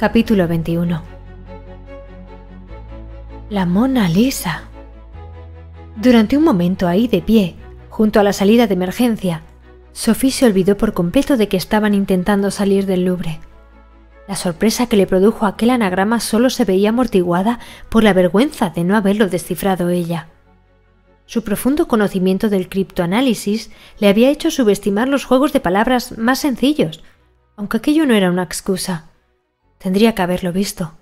Capítulo 21 La Mona Lisa. Durante un momento ahí de pie, junto a la salida de emergencia, Sophie se olvidó por completo de que estaban intentando salir del Louvre. La sorpresa que le produjo aquel anagrama solo se veía amortiguada por la vergüenza de no haberlo descifrado ella. Su profundo conocimiento del criptoanálisis le había hecho subestimar los juegos de palabras más sencillos, aunque aquello no era una excusa. Tendría que haberlo visto.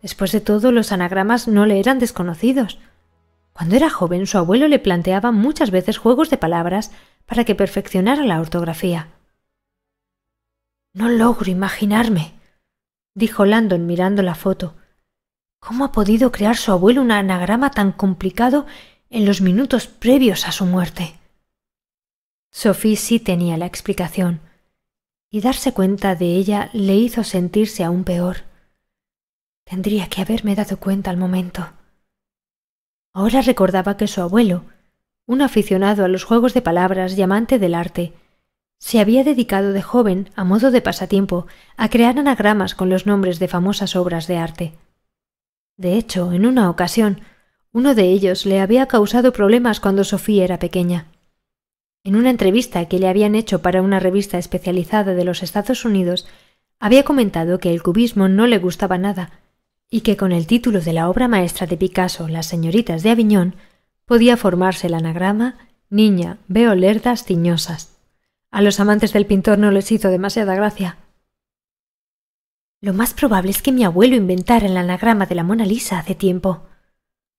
Después de todo, los anagramas no le eran desconocidos. Cuando era joven, su abuelo le planteaba muchas veces juegos de palabras para que perfeccionara la ortografía. No logro imaginarme, dijo Landon mirando la foto. ¿Cómo ha podido crear su abuelo un anagrama tan complicado en los minutos previos a su muerte? Sophie sí tenía la explicación y darse cuenta de ella le hizo sentirse aún peor. Tendría que haberme dado cuenta al momento. Ahora recordaba que su abuelo, un aficionado a los juegos de palabras y amante del arte, se había dedicado de joven, a modo de pasatiempo, a crear anagramas con los nombres de famosas obras de arte. De hecho, en una ocasión, uno de ellos le había causado problemas cuando Sofía era pequeña. En una entrevista que le habían hecho para una revista especializada de los Estados Unidos, había comentado que el cubismo no le gustaba nada y que con el título de la obra maestra de Picasso, Las señoritas de Aviñón, podía formarse el anagrama Niña, veo lerdas tiñosas. A los amantes del pintor no les hizo demasiada gracia. Lo más probable es que mi abuelo inventara el anagrama de la Mona Lisa hace tiempo,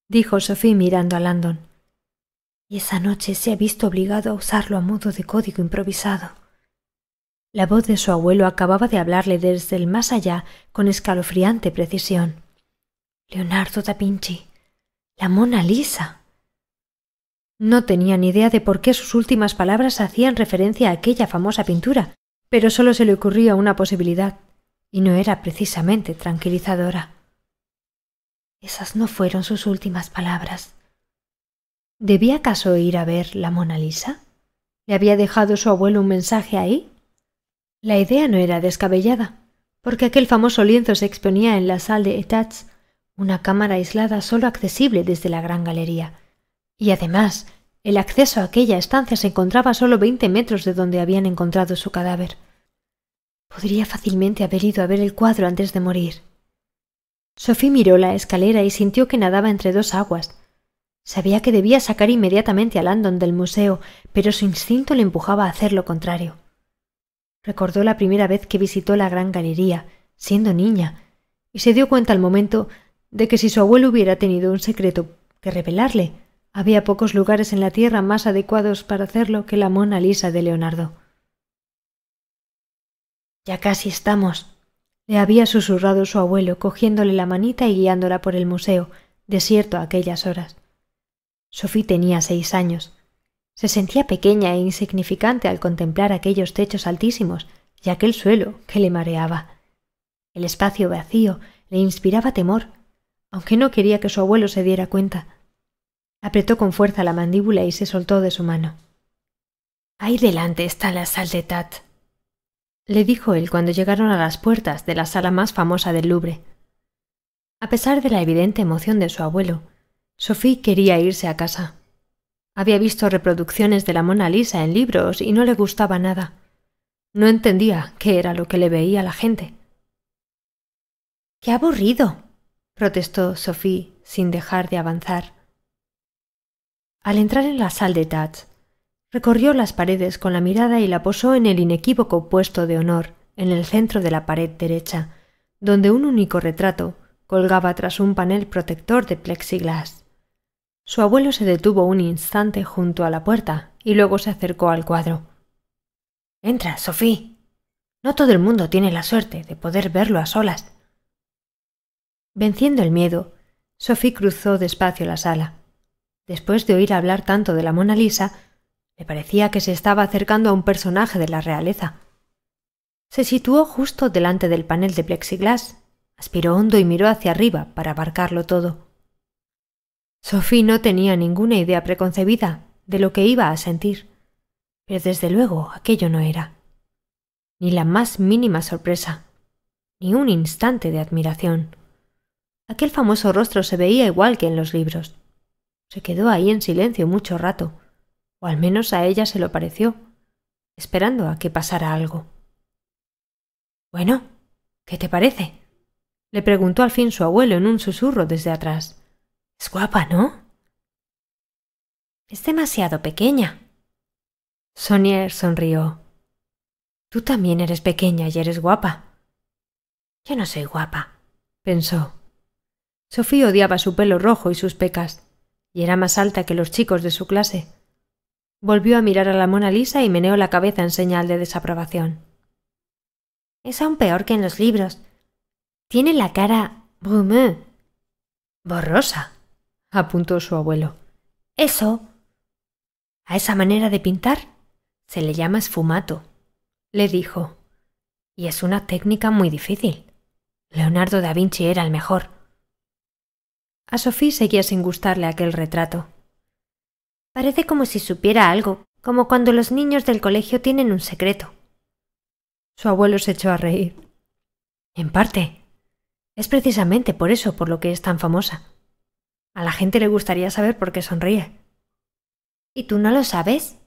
dijo Sofía mirando a Landon y esa noche se ha visto obligado a usarlo a modo de código improvisado. La voz de su abuelo acababa de hablarle desde el más allá con escalofriante precisión. Leonardo da Vinci. La Mona Lisa. No tenía ni idea de por qué sus últimas palabras hacían referencia a aquella famosa pintura, pero solo se le ocurría una posibilidad, y no era precisamente tranquilizadora. Esas no fueron sus últimas palabras. ¿Debía acaso ir a ver la Mona Lisa? ¿Le había dejado su abuelo un mensaje ahí? La idea no era descabellada, porque aquel famoso lienzo se exponía en la salle de Etats, una cámara aislada solo accesible desde la gran galería. Y además, el acceso a aquella estancia se encontraba sólo solo veinte metros de donde habían encontrado su cadáver. Podría fácilmente haber ido a ver el cuadro antes de morir. Sophie miró la escalera y sintió que nadaba entre dos aguas, Sabía que debía sacar inmediatamente a Landon del museo, pero su instinto le empujaba a hacer lo contrario. Recordó la primera vez que visitó la gran galería, siendo niña, y se dio cuenta al momento de que si su abuelo hubiera tenido un secreto que revelarle, había pocos lugares en la tierra más adecuados para hacerlo que la Mona Lisa de Leonardo. Ya casi estamos, le había susurrado su abuelo, cogiéndole la manita y guiándola por el museo, desierto a aquellas horas. Sophie tenía seis años. Se sentía pequeña e insignificante al contemplar aquellos techos altísimos y aquel suelo que le mareaba. El espacio vacío le inspiraba temor, aunque no quería que su abuelo se diera cuenta. Apretó con fuerza la mandíbula y se soltó de su mano. Ahí delante está la sal de Tat, le dijo él cuando llegaron a las puertas de la sala más famosa del Louvre. A pesar de la evidente emoción de su abuelo, Sophie quería irse a casa. Había visto reproducciones de la Mona Lisa en libros y no le gustaba nada. No entendía qué era lo que le veía la gente. ¡Qué aburrido! protestó Sophie sin dejar de avanzar. Al entrar en la sala de Tats, recorrió las paredes con la mirada y la posó en el inequívoco puesto de honor, en el centro de la pared derecha, donde un único retrato colgaba tras un panel protector de plexiglas. Su abuelo se detuvo un instante junto a la puerta y luego se acercó al cuadro. Entra, Sophie! No todo el mundo tiene la suerte de poder verlo a solas. Venciendo el miedo, Sophie cruzó despacio la sala. Después de oír hablar tanto de la Mona Lisa, le parecía que se estaba acercando a un personaje de la realeza. Se situó justo delante del panel de plexiglas, aspiró hondo y miró hacia arriba para abarcarlo todo. Sophie no tenía ninguna idea preconcebida de lo que iba a sentir, pero desde luego aquello no era. Ni la más mínima sorpresa, ni un instante de admiración. Aquel famoso rostro se veía igual que en los libros. Se quedó ahí en silencio mucho rato, o al menos a ella se lo pareció, esperando a que pasara algo. Bueno, ¿qué te parece? le preguntó al fin su abuelo en un susurro desde atrás. Es guapa, ¿no? Es demasiado pequeña. Sonier sonrió. Tú también eres pequeña y eres guapa. Yo no soy guapa, pensó. Sofía odiaba su pelo rojo y sus pecas, y era más alta que los chicos de su clase. Volvió a mirar a la Mona Lisa y meneó la cabeza en señal de desaprobación. Es aún peor que en los libros. Tiene la cara borrosa apuntó su abuelo. Eso. A esa manera de pintar se le llama esfumato, le dijo. Y es una técnica muy difícil. Leonardo da Vinci era el mejor. A Sofía seguía sin gustarle aquel retrato. Parece como si supiera algo, como cuando los niños del colegio tienen un secreto. Su abuelo se echó a reír. En parte. Es precisamente por eso por lo que es tan famosa. A la gente le gustaría saber por qué sonríe. ¿Y tú no lo sabes?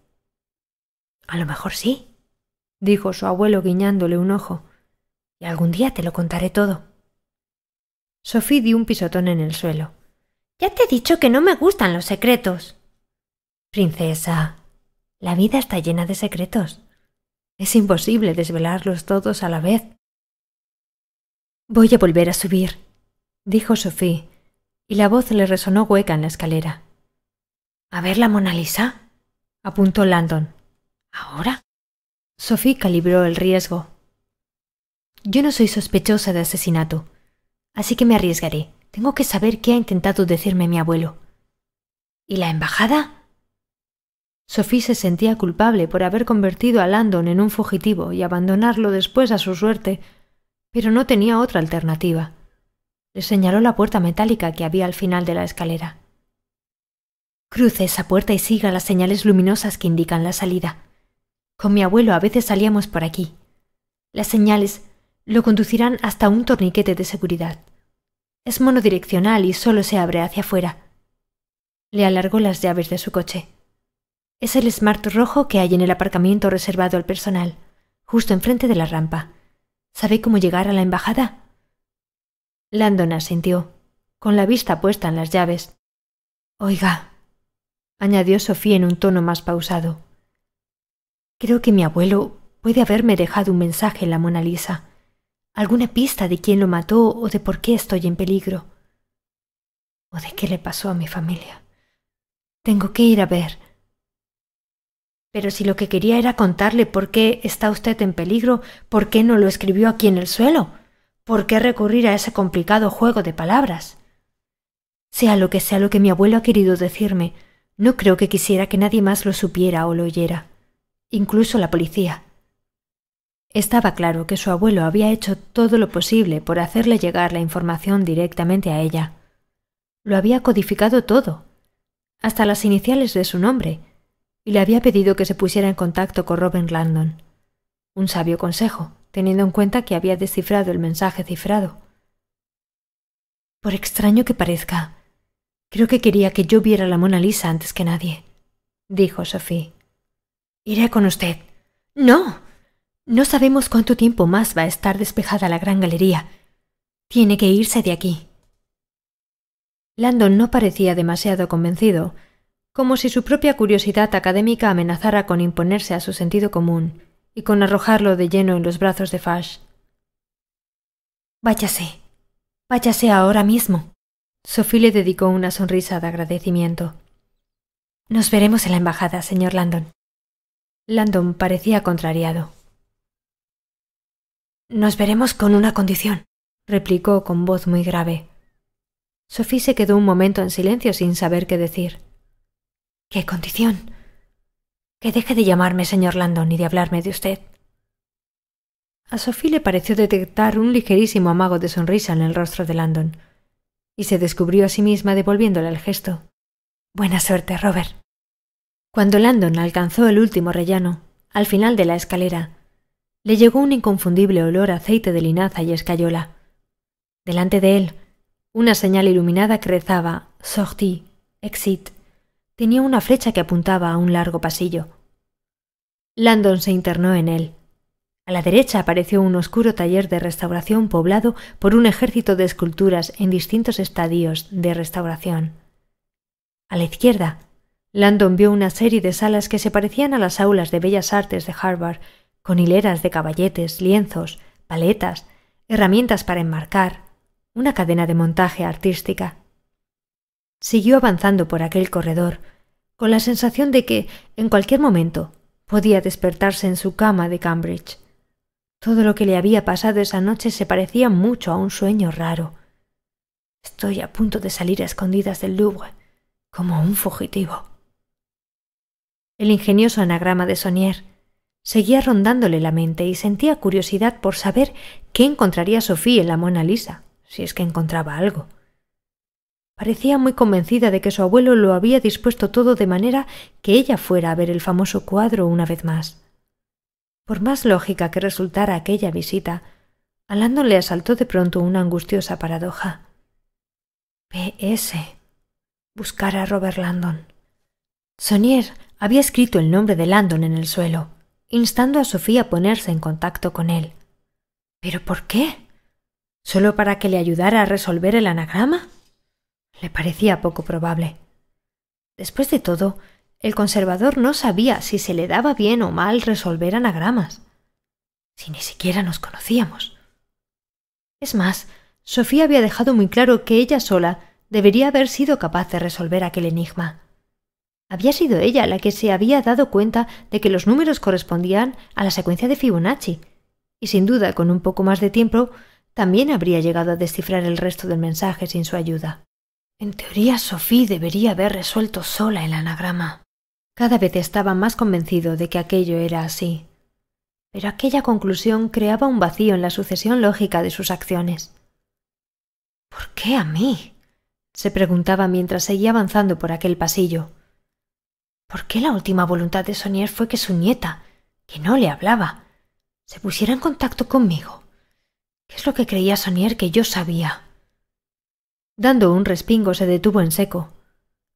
A lo mejor sí, dijo su abuelo guiñándole un ojo, y algún día te lo contaré todo. Sofí dio un pisotón en el suelo. Ya te he dicho que no me gustan los secretos. Princesa, la vida está llena de secretos. Es imposible desvelarlos todos a la vez. Voy a volver a subir, dijo Sofía, y la voz le resonó hueca en la escalera. ¿A ver la Mona Lisa? apuntó Landon. ¿Ahora? Sophie calibró el riesgo. Yo no soy sospechosa de asesinato, así que me arriesgaré. Tengo que saber qué ha intentado decirme mi abuelo. ¿Y la embajada? Sophie se sentía culpable por haber convertido a Landon en un fugitivo y abandonarlo después a su suerte, pero no tenía otra alternativa. Le señaló la puerta metálica que había al final de la escalera. Cruce esa puerta y siga las señales luminosas que indican la salida. Con mi abuelo a veces salíamos por aquí. Las señales lo conducirán hasta un torniquete de seguridad. Es monodireccional y solo se abre hacia afuera. Le alargó las llaves de su coche. Es el Smart rojo que hay en el aparcamiento reservado al personal, justo enfrente de la rampa. ¿Sabe cómo llegar a la embajada? Landon asintió, con la vista puesta en las llaves. Oiga, añadió Sofía en un tono más pausado. Creo que mi abuelo puede haberme dejado un mensaje en la Mona Lisa, alguna pista de quién lo mató o de por qué estoy en peligro, o de qué le pasó a mi familia. Tengo que ir a ver. Pero si lo que quería era contarle por qué está usted en peligro, ¿por qué no lo escribió aquí en el suelo? ¿Por qué recurrir a ese complicado juego de palabras? Sea lo que sea lo que mi abuelo ha querido decirme, no creo que quisiera que nadie más lo supiera o lo oyera, incluso la policía. Estaba claro que su abuelo había hecho todo lo posible por hacerle llegar la información directamente a ella. Lo había codificado todo, hasta las iniciales de su nombre, y le había pedido que se pusiera en contacto con Robin Landon. Un sabio consejo teniendo en cuenta que había descifrado el mensaje cifrado. Por extraño que parezca, creo que quería que yo viera la Mona Lisa antes que nadie, dijo Sophie. Iré con usted. No. No sabemos cuánto tiempo más va a estar despejada la gran galería. Tiene que irse de aquí. Landon no parecía demasiado convencido, como si su propia curiosidad académica amenazara con imponerse a su sentido común y con arrojarlo de lleno en los brazos de Fash. Váyase, váyase ahora mismo. Sophie le dedicó una sonrisa de agradecimiento. Nos veremos en la embajada, señor Landon. Landon parecía contrariado. Nos veremos con una condición, replicó con voz muy grave. Sophie se quedó un momento en silencio sin saber qué decir. ¿Qué condición? Que deje de llamarme señor Landon y de hablarme de usted. A Sophie le pareció detectar un ligerísimo amago de sonrisa en el rostro de Landon, y se descubrió a sí misma devolviéndole el gesto. Buena suerte, Robert. Cuando Landon alcanzó el último rellano, al final de la escalera, le llegó un inconfundible olor a aceite de linaza y escayola. Delante de él, una señal iluminada que rezaba Sortie, Exit tenía una flecha que apuntaba a un largo pasillo. Landon se internó en él. A la derecha apareció un oscuro taller de restauración poblado por un ejército de esculturas en distintos estadios de restauración. A la izquierda, Landon vio una serie de salas que se parecían a las aulas de bellas artes de Harvard, con hileras de caballetes, lienzos, paletas, herramientas para enmarcar, una cadena de montaje artística. Siguió avanzando por aquel corredor, con la sensación de que, en cualquier momento, podía despertarse en su cama de Cambridge. Todo lo que le había pasado esa noche se parecía mucho a un sueño raro. Estoy a punto de salir a escondidas del Louvre, como un fugitivo. El ingenioso anagrama de Sonier seguía rondándole la mente y sentía curiosidad por saber qué encontraría Sofía en la Mona Lisa, si es que encontraba algo. Parecía muy convencida de que su abuelo lo había dispuesto todo de manera que ella fuera a ver el famoso cuadro una vez más. Por más lógica que resultara aquella visita, a Landon le asaltó de pronto una angustiosa paradoja. P.S. Buscar a Robert Landon. Sonier había escrito el nombre de Landon en el suelo, instando a Sofía a ponerse en contacto con él. ¿Pero por qué? ¿Solo para que le ayudara a resolver el anagrama? le parecía poco probable. Después de todo, el conservador no sabía si se le daba bien o mal resolver anagramas, si ni siquiera nos conocíamos. Es más, Sofía había dejado muy claro que ella sola debería haber sido capaz de resolver aquel enigma. Había sido ella la que se había dado cuenta de que los números correspondían a la secuencia de Fibonacci, y sin duda con un poco más de tiempo también habría llegado a descifrar el resto del mensaje sin su ayuda. En teoría, Sophie debería haber resuelto sola el anagrama. Cada vez estaba más convencido de que aquello era así. Pero aquella conclusión creaba un vacío en la sucesión lógica de sus acciones. ¿Por qué a mí? se preguntaba mientras seguía avanzando por aquel pasillo. ¿Por qué la última voluntad de Sonier fue que su nieta, que no le hablaba, se pusiera en contacto conmigo? ¿Qué es lo que creía Sonier que yo sabía? Dando un respingo se detuvo en seco.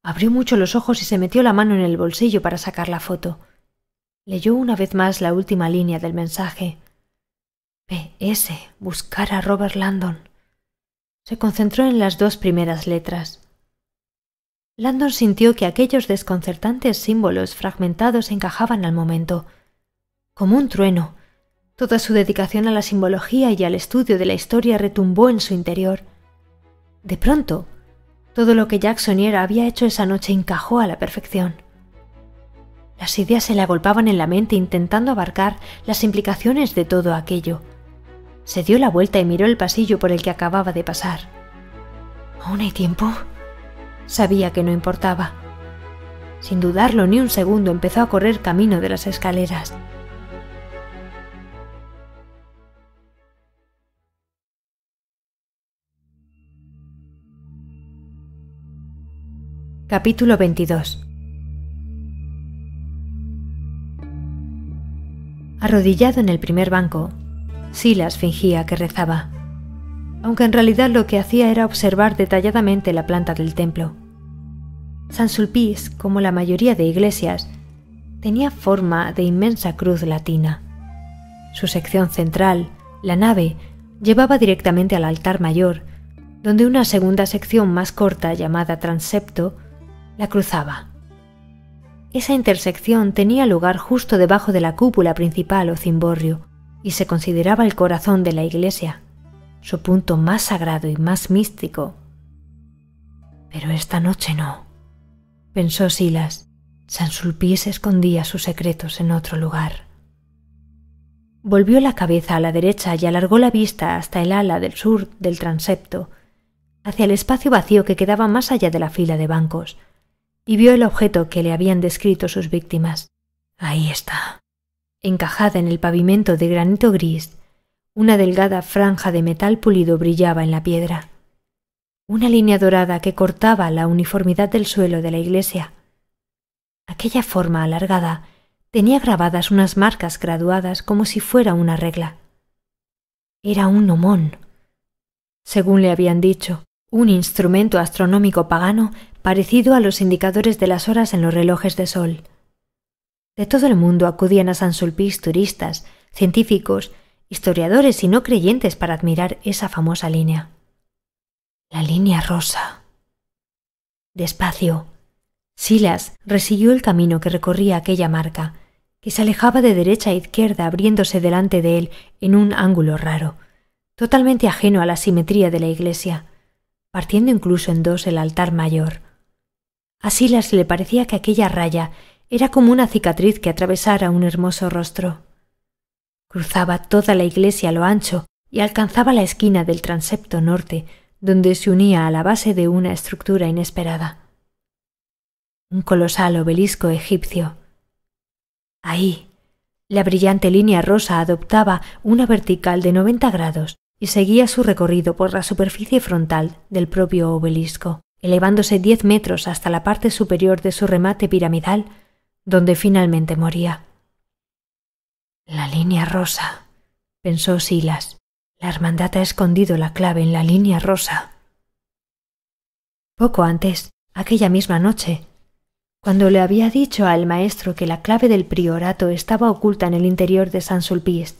Abrió mucho los ojos y se metió la mano en el bolsillo para sacar la foto. Leyó una vez más la última línea del mensaje. PS. Buscar a Robert Landon. Se concentró en las dos primeras letras. Landon sintió que aquellos desconcertantes símbolos fragmentados encajaban al momento. Como un trueno, toda su dedicación a la simbología y al estudio de la historia retumbó en su interior. De pronto, todo lo que Jacksoniera había hecho esa noche encajó a la perfección. Las ideas se le agolpaban en la mente intentando abarcar las implicaciones de todo aquello. Se dio la vuelta y miró el pasillo por el que acababa de pasar. ¿Aún hay tiempo? Sabía que no importaba. Sin dudarlo ni un segundo empezó a correr camino de las escaleras. Capítulo 22 Arrodillado en el primer banco, Silas fingía que rezaba, aunque en realidad lo que hacía era observar detalladamente la planta del templo. San Sulpice, como la mayoría de iglesias, tenía forma de inmensa cruz latina. Su sección central, la nave, llevaba directamente al altar mayor, donde una segunda sección más corta llamada transepto la cruzaba. Esa intersección tenía lugar justo debajo de la cúpula principal o cimborrio y se consideraba el corazón de la iglesia, su punto más sagrado y más místico. Pero esta noche no, pensó Silas. San Sulpice escondía sus secretos en otro lugar. Volvió la cabeza a la derecha y alargó la vista hasta el ala del sur del transepto, hacia el espacio vacío que quedaba más allá de la fila de bancos, y vio el objeto que le habían descrito sus víctimas. Ahí está. Encajada en el pavimento de granito gris, una delgada franja de metal pulido brillaba en la piedra. Una línea dorada que cortaba la uniformidad del suelo de la iglesia. Aquella forma alargada tenía grabadas unas marcas graduadas como si fuera una regla. Era un nomón. Según le habían dicho, un instrumento astronómico pagano parecido a los indicadores de las horas en los relojes de sol. De todo el mundo acudían a San Sulpice turistas, científicos, historiadores y no creyentes para admirar esa famosa línea. La línea rosa. Despacio, Silas resiguió el camino que recorría aquella marca, que se alejaba de derecha a izquierda abriéndose delante de él en un ángulo raro, totalmente ajeno a la simetría de la iglesia, partiendo incluso en dos el altar mayor. A Silas le parecía que aquella raya era como una cicatriz que atravesara un hermoso rostro. Cruzaba toda la iglesia a lo ancho y alcanzaba la esquina del transepto norte, donde se unía a la base de una estructura inesperada. Un colosal obelisco egipcio. Ahí, la brillante línea rosa adoptaba una vertical de 90 grados y seguía su recorrido por la superficie frontal del propio obelisco elevándose diez metros hasta la parte superior de su remate piramidal, donde finalmente moría. La línea rosa, pensó Silas. La hermandad ha escondido la clave en la línea rosa. Poco antes, aquella misma noche, cuando le había dicho al maestro que la clave del priorato estaba oculta en el interior de San Sulpice,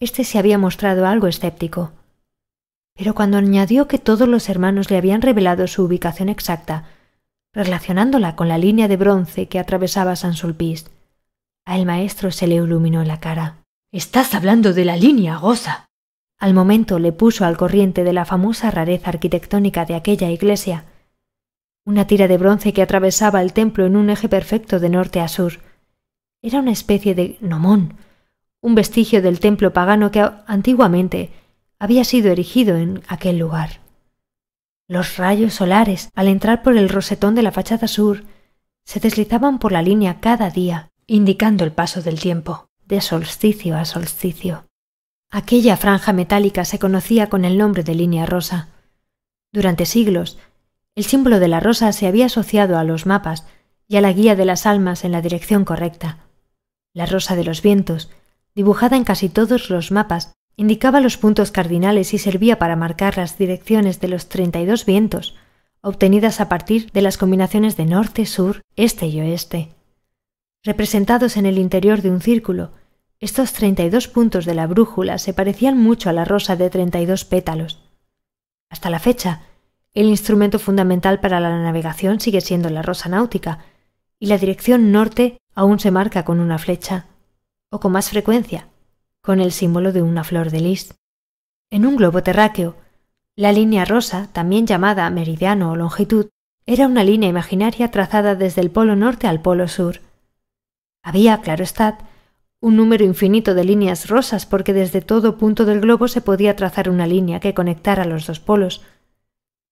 éste se había mostrado algo escéptico pero cuando añadió que todos los hermanos le habían revelado su ubicación exacta, relacionándola con la línea de bronce que atravesaba San Sulpice, al maestro se le iluminó la cara. Estás hablando de la línea goza! Al momento le puso al corriente de la famosa rareza arquitectónica de aquella iglesia, una tira de bronce que atravesaba el templo en un eje perfecto de norte a sur. Era una especie de gnomón, un vestigio del templo pagano que antiguamente había sido erigido en aquel lugar. Los rayos solares, al entrar por el rosetón de la fachada sur, se deslizaban por la línea cada día, indicando el paso del tiempo, de solsticio a solsticio. Aquella franja metálica se conocía con el nombre de línea rosa. Durante siglos, el símbolo de la rosa se había asociado a los mapas y a la guía de las almas en la dirección correcta. La rosa de los vientos, dibujada en casi todos los mapas, Indicaba los puntos cardinales y servía para marcar las direcciones de los 32 vientos, obtenidas a partir de las combinaciones de norte, sur, este y oeste. Representados en el interior de un círculo, estos 32 puntos de la brújula se parecían mucho a la rosa de 32 pétalos. Hasta la fecha, el instrumento fundamental para la navegación sigue siendo la rosa náutica, y la dirección norte aún se marca con una flecha, o con más frecuencia, con el símbolo de una flor de lis. En un globo terráqueo, la línea rosa, también llamada meridiano o longitud, era una línea imaginaria trazada desde el polo norte al polo sur. Había, claro está, un número infinito de líneas rosas porque desde todo punto del globo se podía trazar una línea que conectara los dos polos.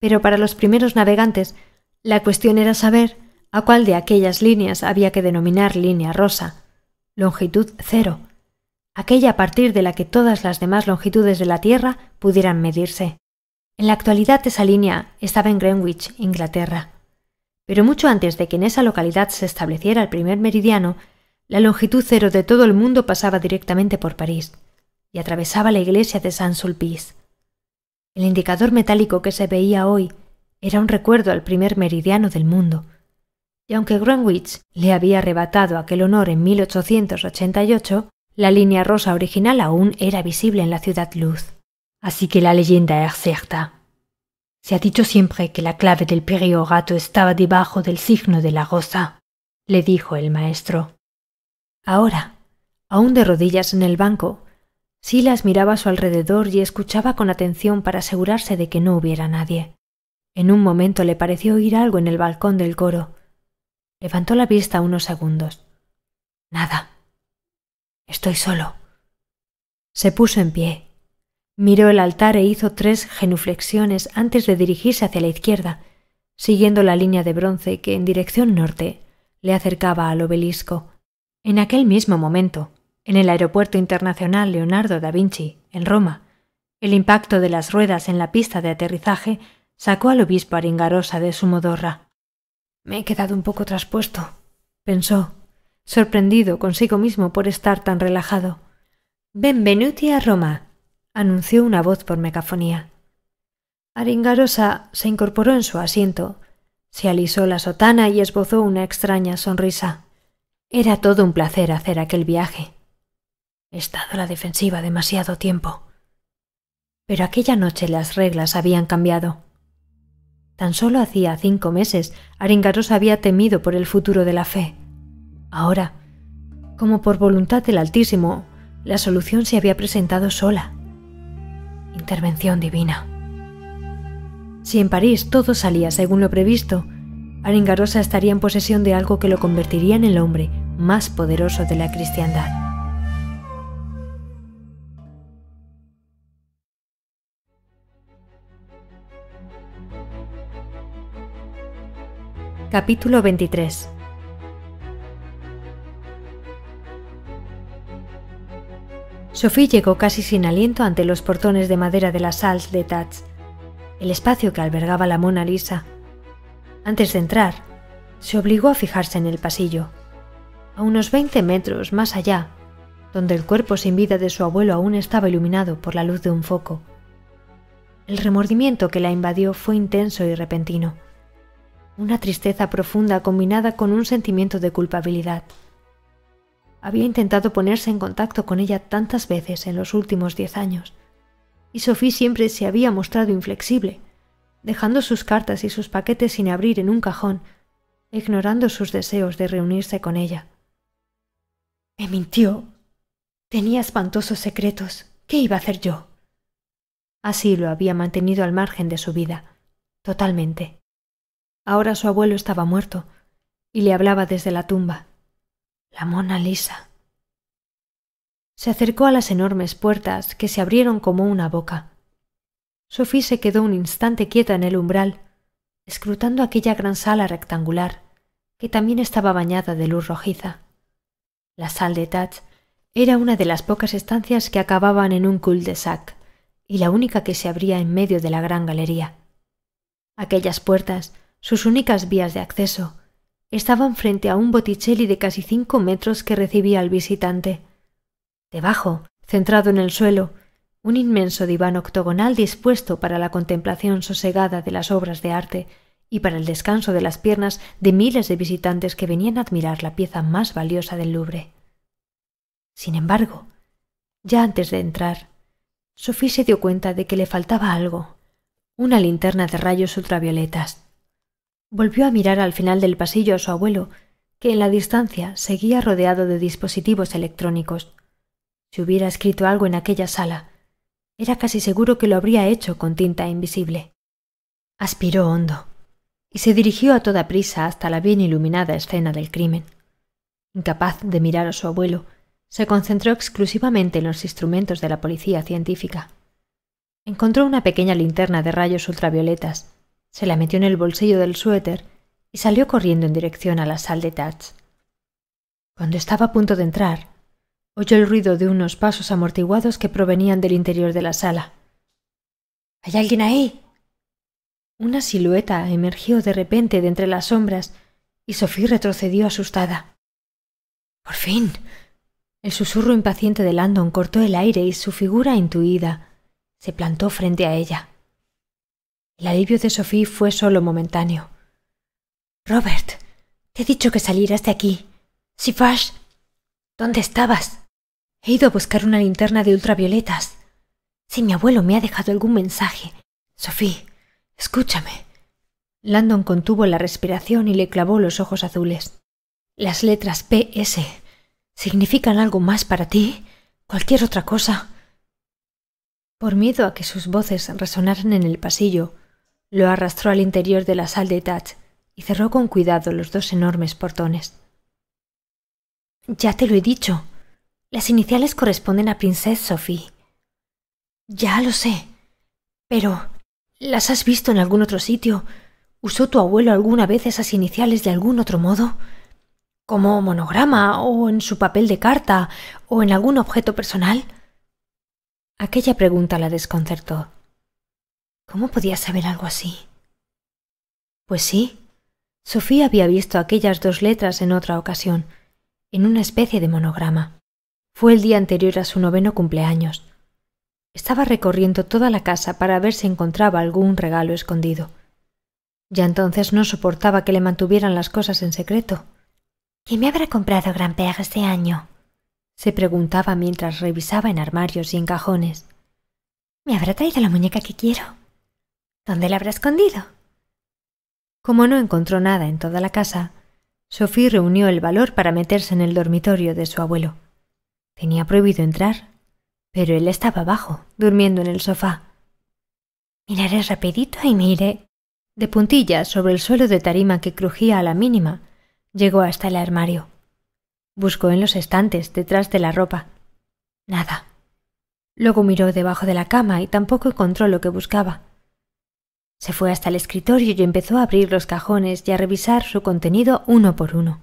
Pero para los primeros navegantes, la cuestión era saber a cuál de aquellas líneas había que denominar línea rosa, longitud cero, aquella a partir de la que todas las demás longitudes de la Tierra pudieran medirse. En la actualidad esa línea estaba en Greenwich, Inglaterra. Pero mucho antes de que en esa localidad se estableciera el primer meridiano, la longitud cero de todo el mundo pasaba directamente por París y atravesaba la iglesia de Saint-Sulpice. El indicador metálico que se veía hoy era un recuerdo al primer meridiano del mundo. Y aunque Greenwich le había arrebatado aquel honor en 1888, la línea rosa original aún era visible en la ciudad luz, así que la leyenda es cierta. Se ha dicho siempre que la clave del priorato estaba debajo del signo de la rosa, le dijo el maestro. Ahora, aún de rodillas en el banco, Silas miraba a su alrededor y escuchaba con atención para asegurarse de que no hubiera nadie. En un momento le pareció oír algo en el balcón del coro. Levantó la vista unos segundos. Nada. Estoy solo. Se puso en pie, miró el altar e hizo tres genuflexiones antes de dirigirse hacia la izquierda, siguiendo la línea de bronce que en dirección norte le acercaba al obelisco. En aquel mismo momento, en el Aeropuerto Internacional Leonardo da Vinci, en Roma, el impacto de las ruedas en la pista de aterrizaje sacó al obispo Aringarosa de su modorra. Me he quedado un poco traspuesto, pensó, sorprendido consigo mismo por estar tan relajado. Benvenuti a Roma, anunció una voz por megafonía. Aringarosa se incorporó en su asiento, se alisó la sotana y esbozó una extraña sonrisa. Era todo un placer hacer aquel viaje. He estado a la defensiva demasiado tiempo. Pero aquella noche las reglas habían cambiado. Tan solo hacía cinco meses Aringarosa había temido por el futuro de la fe. Ahora, como por voluntad del Altísimo, la solución se había presentado sola. Intervención divina. Si en París todo salía según lo previsto, Aringarosa estaría en posesión de algo que lo convertiría en el hombre más poderoso de la cristiandad. Capítulo 23 Sophie llegó casi sin aliento ante los portones de madera de la Salle de Tats, el espacio que albergaba la Mona Lisa. Antes de entrar, se obligó a fijarse en el pasillo. A unos 20 metros más allá, donde el cuerpo sin vida de su abuelo aún estaba iluminado por la luz de un foco. El remordimiento que la invadió fue intenso y repentino. Una tristeza profunda combinada con un sentimiento de culpabilidad. Había intentado ponerse en contacto con ella tantas veces en los últimos diez años, y Sophie siempre se había mostrado inflexible, dejando sus cartas y sus paquetes sin abrir en un cajón, ignorando sus deseos de reunirse con ella. Me mintió. Tenía espantosos secretos. ¿Qué iba a hacer yo? Así lo había mantenido al margen de su vida, totalmente. Ahora su abuelo estaba muerto, y le hablaba desde la tumba. La Mona Lisa. Se acercó a las enormes puertas que se abrieron como una boca. Sophie se quedó un instante quieta en el umbral, escrutando aquella gran sala rectangular, que también estaba bañada de luz rojiza. La salle de Tatch era una de las pocas estancias que acababan en un cul-de-sac y la única que se abría en medio de la gran galería. Aquellas puertas, sus únicas vías de acceso, estaban frente a un boticelli de casi cinco metros que recibía al visitante. Debajo, centrado en el suelo, un inmenso diván octogonal dispuesto para la contemplación sosegada de las obras de arte y para el descanso de las piernas de miles de visitantes que venían a admirar la pieza más valiosa del Louvre. Sin embargo, ya antes de entrar, Sophie se dio cuenta de que le faltaba algo, una linterna de rayos ultravioletas. Volvió a mirar al final del pasillo a su abuelo, que en la distancia seguía rodeado de dispositivos electrónicos. Si hubiera escrito algo en aquella sala, era casi seguro que lo habría hecho con tinta invisible. Aspiró hondo y se dirigió a toda prisa hasta la bien iluminada escena del crimen. Incapaz de mirar a su abuelo, se concentró exclusivamente en los instrumentos de la policía científica. Encontró una pequeña linterna de rayos ultravioletas se la metió en el bolsillo del suéter y salió corriendo en dirección a la sala de Tats. Cuando estaba a punto de entrar, oyó el ruido de unos pasos amortiguados que provenían del interior de la sala. ¿Hay alguien ahí? Una silueta emergió de repente de entre las sombras y Sophie retrocedió asustada. Por fin. El susurro impaciente de Landon cortó el aire y su figura intuida se plantó frente a ella. El alivio de Sophie fue solo momentáneo. Robert, te he dicho que salieras de aquí. Sifash, ¿dónde estabas? He ido a buscar una linterna de ultravioletas. Si mi abuelo me ha dejado algún mensaje. Sophie, escúchame. Landon contuvo la respiración y le clavó los ojos azules. Las letras PS significan algo más para ti, cualquier otra cosa. Por miedo a que sus voces resonaran en el pasillo, lo arrastró al interior de la sala de Touch y cerró con cuidado los dos enormes portones. Ya te lo he dicho. Las iniciales corresponden a Princess Sophie. Ya lo sé. Pero. ¿Las has visto en algún otro sitio? ¿Usó tu abuelo alguna vez esas iniciales de algún otro modo? ¿Como monograma, o en su papel de carta, o en algún objeto personal? Aquella pregunta la desconcertó. ¿Cómo podía saber algo así? Pues sí, Sofía había visto aquellas dos letras en otra ocasión, en una especie de monograma. Fue el día anterior a su noveno cumpleaños. Estaba recorriendo toda la casa para ver si encontraba algún regalo escondido. Ya entonces no soportaba que le mantuvieran las cosas en secreto. ¿Quién me habrá comprado gran Grandpère este año? se preguntaba mientras revisaba en armarios y en cajones. ¿Me habrá traído la muñeca que quiero? ¿Dónde la habrá escondido? Como no encontró nada en toda la casa, Sophie reunió el valor para meterse en el dormitorio de su abuelo. Tenía prohibido entrar, pero él estaba abajo, durmiendo en el sofá. Miraré rapidito y miré. De puntillas sobre el suelo de tarima que crujía a la mínima, llegó hasta el armario. Buscó en los estantes detrás de la ropa. Nada. Luego miró debajo de la cama y tampoco encontró lo que buscaba. Se fue hasta el escritorio y empezó a abrir los cajones y a revisar su contenido uno por uno.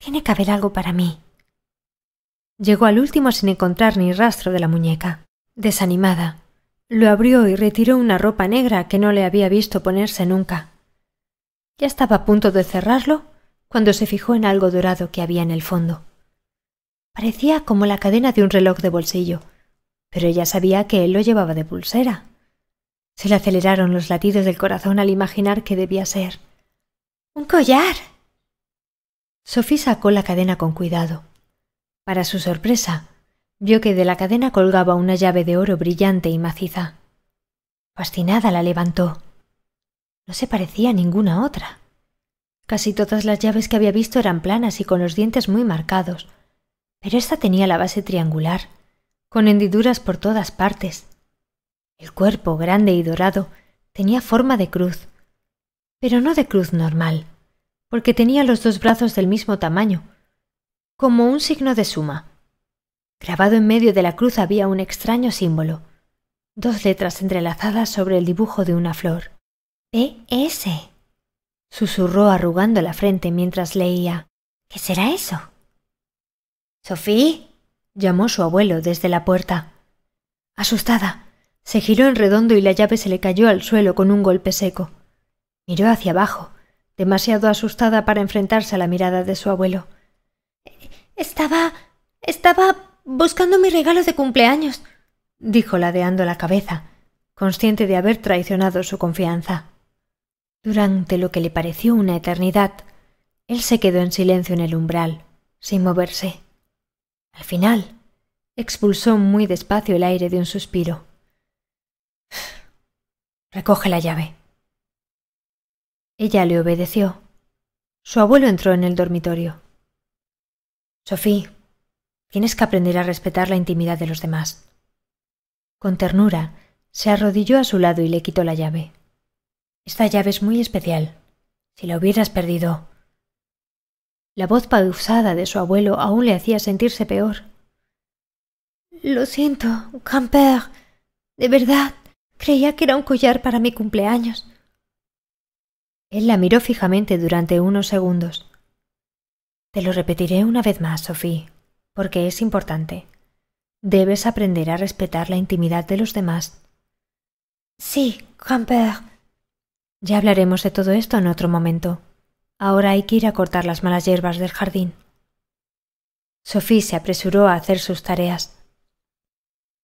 Tiene que haber algo para mí. Llegó al último sin encontrar ni rastro de la muñeca. Desanimada, lo abrió y retiró una ropa negra que no le había visto ponerse nunca. Ya estaba a punto de cerrarlo cuando se fijó en algo dorado que había en el fondo. Parecía como la cadena de un reloj de bolsillo, pero ella sabía que él lo llevaba de pulsera. Se le aceleraron los latidos del corazón al imaginar que debía ser. ¡Un collar! Sophie sacó la cadena con cuidado. Para su sorpresa, vio que de la cadena colgaba una llave de oro brillante y maciza. Fascinada la levantó. No se parecía a ninguna otra. Casi todas las llaves que había visto eran planas y con los dientes muy marcados, pero esta tenía la base triangular, con hendiduras por todas partes, el cuerpo, grande y dorado, tenía forma de cruz, pero no de cruz normal, porque tenía los dos brazos del mismo tamaño, como un signo de suma. Grabado en medio de la cruz había un extraño símbolo, dos letras entrelazadas sobre el dibujo de una flor. PS. susurró arrugando la frente mientras leía. ¿Qué será eso? «¡Sophie!», llamó su abuelo desde la puerta. Asustada, se giró en redondo y la llave se le cayó al suelo con un golpe seco. Miró hacia abajo, demasiado asustada para enfrentarse a la mirada de su abuelo. Estaba. estaba buscando mi regalo de cumpleaños, dijo ladeando la cabeza, consciente de haber traicionado su confianza. Durante lo que le pareció una eternidad, él se quedó en silencio en el umbral, sin moverse. Al final, expulsó muy despacio el aire de un suspiro. Recoge la llave. Ella le obedeció. Su abuelo entró en el dormitorio. Sophie, tienes que aprender a respetar la intimidad de los demás. Con ternura, se arrodilló a su lado y le quitó la llave. Esta llave es muy especial. Si la hubieras perdido. La voz pausada de su abuelo aún le hacía sentirse peor. Lo siento, Camper. De verdad. Creía que era un collar para mi cumpleaños. Él la miró fijamente durante unos segundos. Te lo repetiré una vez más, Sophie, porque es importante. Debes aprender a respetar la intimidad de los demás. Sí, grand Ya hablaremos de todo esto en otro momento. Ahora hay que ir a cortar las malas hierbas del jardín. Sophie se apresuró a hacer sus tareas.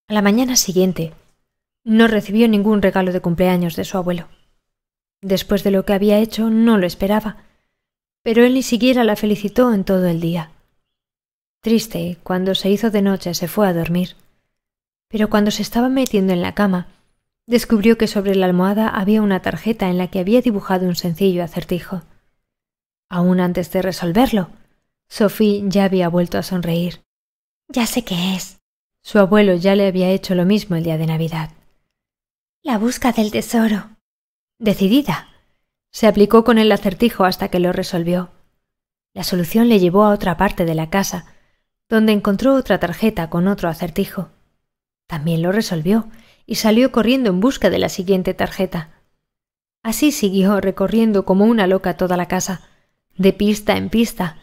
A la mañana siguiente, no recibió ningún regalo de cumpleaños de su abuelo. Después de lo que había hecho, no lo esperaba, pero él ni siquiera la felicitó en todo el día. Triste, cuando se hizo de noche se fue a dormir, pero cuando se estaba metiendo en la cama, descubrió que sobre la almohada había una tarjeta en la que había dibujado un sencillo acertijo. Aún antes de resolverlo, Sophie ya había vuelto a sonreír. Ya sé qué es. Su abuelo ya le había hecho lo mismo el día de Navidad. La busca del tesoro. Decidida. Se aplicó con el acertijo hasta que lo resolvió. La solución le llevó a otra parte de la casa, donde encontró otra tarjeta con otro acertijo. También lo resolvió y salió corriendo en busca de la siguiente tarjeta. Así siguió recorriendo como una loca toda la casa, de pista en pista,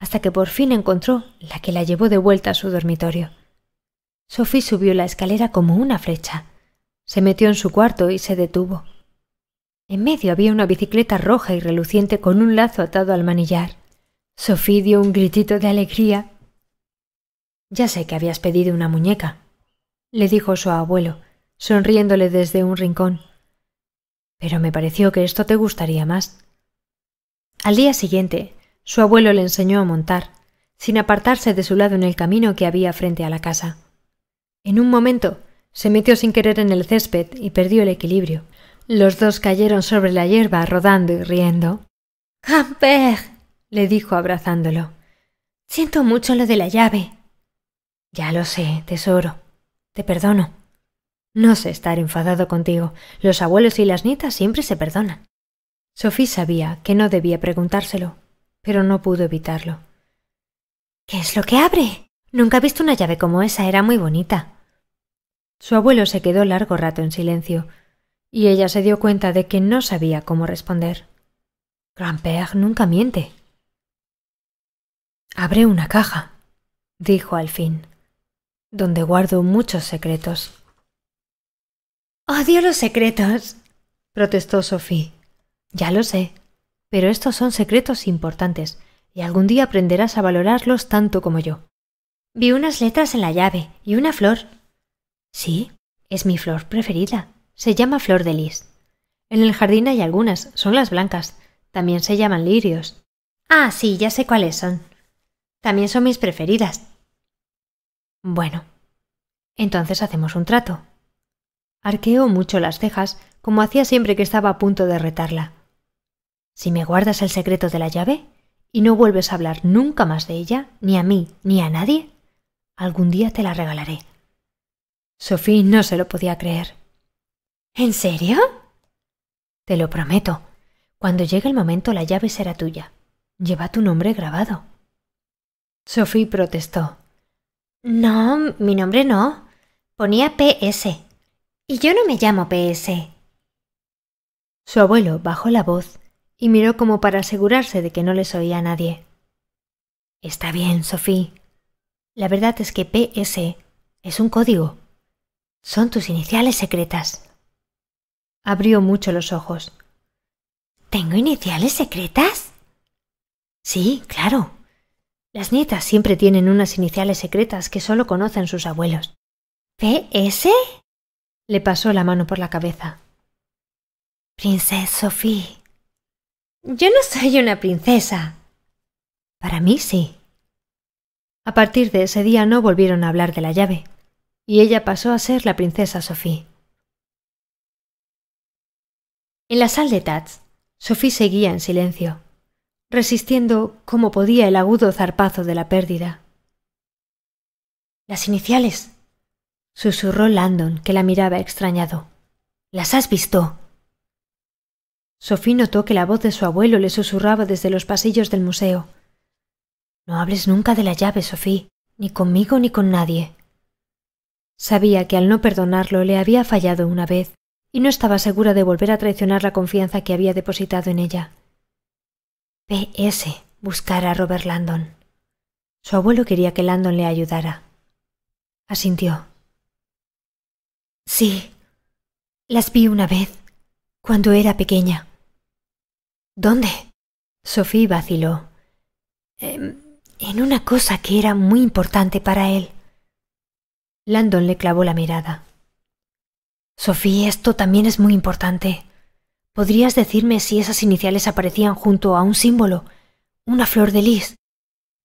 hasta que por fin encontró la que la llevó de vuelta a su dormitorio. Sophie subió la escalera como una flecha se metió en su cuarto y se detuvo. En medio había una bicicleta roja y reluciente con un lazo atado al manillar. Sophie dio un gritito de alegría. Ya sé que habías pedido una muñeca, le dijo su abuelo, sonriéndole desde un rincón. Pero me pareció que esto te gustaría más. Al día siguiente, su abuelo le enseñó a montar, sin apartarse de su lado en el camino que había frente a la casa. En un momento se metió sin querer en el césped y perdió el equilibrio. Los dos cayeron sobre la hierba rodando y riendo. Camper, le dijo abrazándolo. Siento mucho lo de la llave. Ya lo sé, tesoro. Te perdono. No sé estar enfadado contigo. Los abuelos y las nietas siempre se perdonan. Sophie sabía que no debía preguntárselo, pero no pudo evitarlo. ¿Qué es lo que abre? Nunca he visto una llave como esa, era muy bonita. Su abuelo se quedó largo rato en silencio, y ella se dio cuenta de que no sabía cómo responder. Grandpère nunca miente. Abre una caja, dijo al fin, donde guardo muchos secretos. Odio los secretos, protestó Sophie. Ya lo sé, pero estos son secretos importantes y algún día aprenderás a valorarlos tanto como yo. Vi unas letras en la llave y una flor, Sí, es mi flor preferida. Se llama flor de lis. En el jardín hay algunas, son las blancas. También se llaman lirios. Ah, sí, ya sé cuáles son. También son mis preferidas. Bueno, entonces hacemos un trato. Arqueó mucho las cejas, como hacía siempre que estaba a punto de retarla. Si me guardas el secreto de la llave y no vuelves a hablar nunca más de ella, ni a mí, ni a nadie, algún día te la regalaré. Sophie no se lo podía creer. ¿En serio? Te lo prometo. Cuando llegue el momento la llave será tuya. Lleva tu nombre grabado. Sophie protestó. No, mi nombre no. Ponía PS. Y yo no me llamo PS. Su abuelo bajó la voz y miró como para asegurarse de que no les oía nadie. Está bien, Sophie. La verdad es que PS es un código. Son tus iniciales secretas. Abrió mucho los ojos. ¿Tengo iniciales secretas? Sí, claro. Las nietas siempre tienen unas iniciales secretas que solo conocen sus abuelos. ¿PS? Le pasó la mano por la cabeza. Princesa Sophie. Yo no soy una princesa. Para mí sí. A partir de ese día no volvieron a hablar de la llave y ella pasó a ser la princesa Sophie. En la sala de Tats, Sophie seguía en silencio, resistiendo como podía el agudo zarpazo de la pérdida. Las iniciales, susurró Landon, que la miraba extrañado. ¿Las has visto? Sophie notó que la voz de su abuelo le susurraba desde los pasillos del museo. No hables nunca de la llave, Sophie, ni conmigo ni con nadie. Sabía que al no perdonarlo le había fallado una vez, y no estaba segura de volver a traicionar la confianza que había depositado en ella. P.S. Buscar a Robert Landon. Su abuelo quería que Landon le ayudara. Asintió. Sí. Las vi una vez, cuando era pequeña. ¿Dónde? Sophie vaciló. Em, en una cosa que era muy importante para él. Landon le clavó la mirada. Sophie, esto también es muy importante. ¿Podrías decirme si esas iniciales aparecían junto a un símbolo, una flor de lis?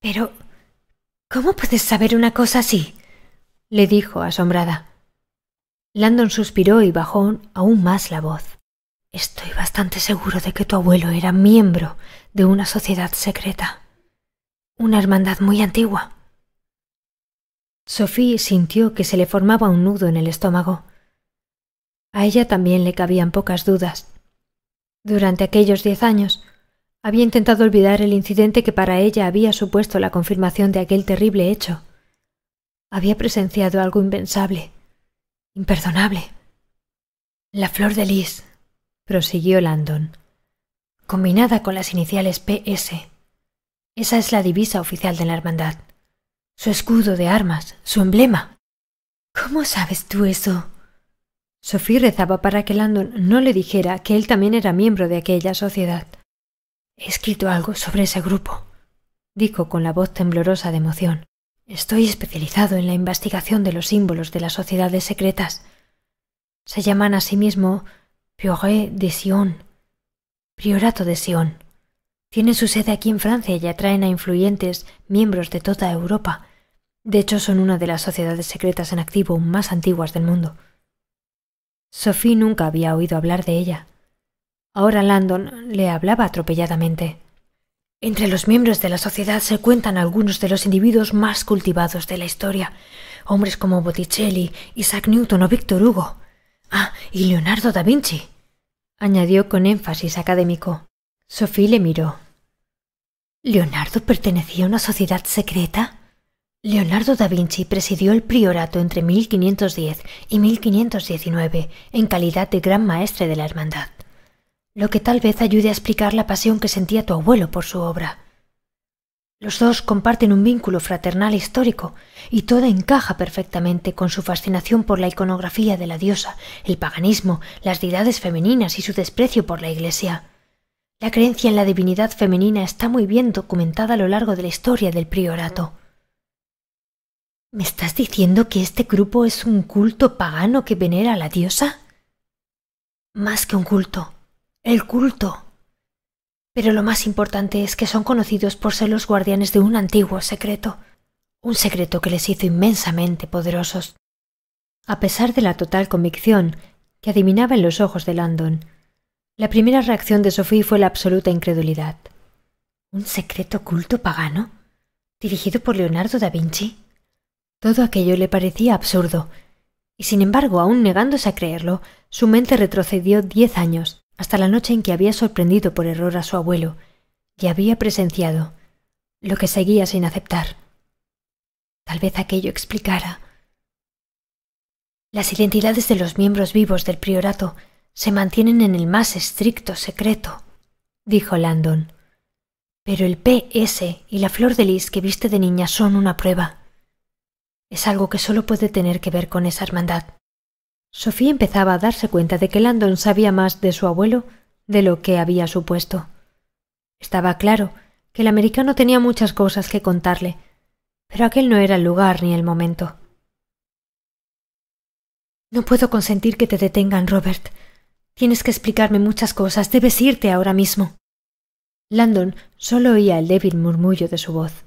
Pero. ¿Cómo puedes saber una cosa así? le dijo, asombrada. Landon suspiró y bajó aún más la voz. Estoy bastante seguro de que tu abuelo era miembro de una sociedad secreta. Una hermandad muy antigua. Sophie sintió que se le formaba un nudo en el estómago. A ella también le cabían pocas dudas. Durante aquellos diez años había intentado olvidar el incidente que para ella había supuesto la confirmación de aquel terrible hecho. Había presenciado algo impensable, imperdonable. La flor de lis, prosiguió Landon, combinada con las iniciales PS. Esa es la divisa oficial de la Hermandad su escudo de armas, su emblema. ¿Cómo sabes tú eso? Sophie rezaba para que Landon no le dijera que él también era miembro de aquella sociedad. He escrito algo sobre ese grupo, dijo con la voz temblorosa de emoción. Estoy especializado en la investigación de los símbolos de las sociedades secretas. Se llaman a sí mismo Prioré de Sion, Priorato de Sion. Tienen su sede aquí en Francia y atraen a influyentes miembros de toda Europa de hecho, son una de las sociedades secretas en activo más antiguas del mundo. Sophie nunca había oído hablar de ella. Ahora Landon le hablaba atropelladamente. Entre los miembros de la sociedad se cuentan algunos de los individuos más cultivados de la historia, hombres como Botticelli, Isaac Newton o Víctor Hugo. Ah, y Leonardo da Vinci, añadió con énfasis académico. Sophie le miró. ¿Leonardo pertenecía a una sociedad secreta? Leonardo da Vinci presidió el priorato entre 1510 y 1519 en calidad de gran maestre de la hermandad, lo que tal vez ayude a explicar la pasión que sentía tu abuelo por su obra. Los dos comparten un vínculo fraternal histórico y todo encaja perfectamente con su fascinación por la iconografía de la diosa, el paganismo, las deidades femeninas y su desprecio por la Iglesia. La creencia en la divinidad femenina está muy bien documentada a lo largo de la historia del priorato. ¿Me estás diciendo que este grupo es un culto pagano que venera a la diosa? Más que un culto, el culto. Pero lo más importante es que son conocidos por ser los guardianes de un antiguo secreto, un secreto que les hizo inmensamente poderosos. A pesar de la total convicción que adivinaba en los ojos de Landon, la primera reacción de Sophie fue la absoluta incredulidad. ¿Un secreto culto pagano? ¿Dirigido por Leonardo da Vinci? Todo aquello le parecía absurdo, y sin embargo, aun negándose a creerlo, su mente retrocedió diez años, hasta la noche en que había sorprendido por error a su abuelo, y había presenciado lo que seguía sin aceptar. Tal vez aquello explicara. Las identidades de los miembros vivos del priorato se mantienen en el más estricto secreto, dijo Landon. Pero el PS y la flor de lis que viste de niña son una prueba. Es algo que solo puede tener que ver con esa hermandad. Sofía empezaba a darse cuenta de que Landon sabía más de su abuelo de lo que había supuesto. Estaba claro que el americano tenía muchas cosas que contarle, pero aquel no era el lugar ni el momento. No puedo consentir que te detengan, Robert. Tienes que explicarme muchas cosas. Debes irte ahora mismo. Landon solo oía el débil murmullo de su voz.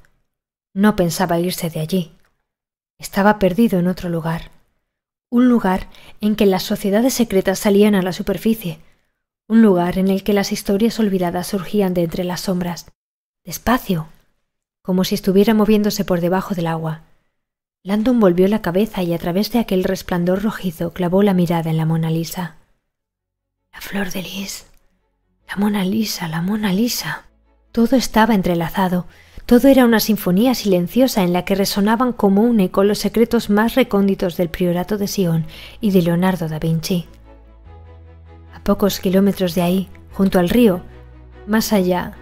No pensaba irse de allí. Estaba perdido en otro lugar, un lugar en que las sociedades secretas salían a la superficie, un lugar en el que las historias olvidadas surgían de entre las sombras, despacio, como si estuviera moviéndose por debajo del agua. Landon volvió la cabeza y a través de aquel resplandor rojizo clavó la mirada en la Mona Lisa. La flor de lis. La Mona Lisa, la Mona Lisa. Todo estaba entrelazado, todo era una sinfonía silenciosa en la que resonaban como un eco los secretos más recónditos del priorato de Sion y de Leonardo da Vinci. A pocos kilómetros de ahí, junto al río, más allá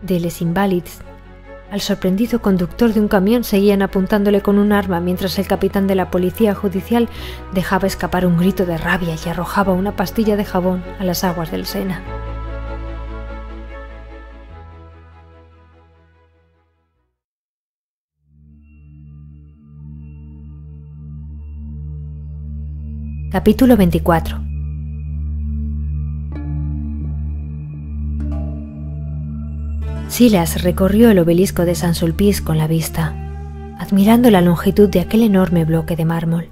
de Les Invalides, al sorprendido conductor de un camión seguían apuntándole con un arma mientras el capitán de la policía judicial dejaba escapar un grito de rabia y arrojaba una pastilla de jabón a las aguas del Sena. Capítulo 24 Silas recorrió el obelisco de San Sulpice con la vista, admirando la longitud de aquel enorme bloque de mármol.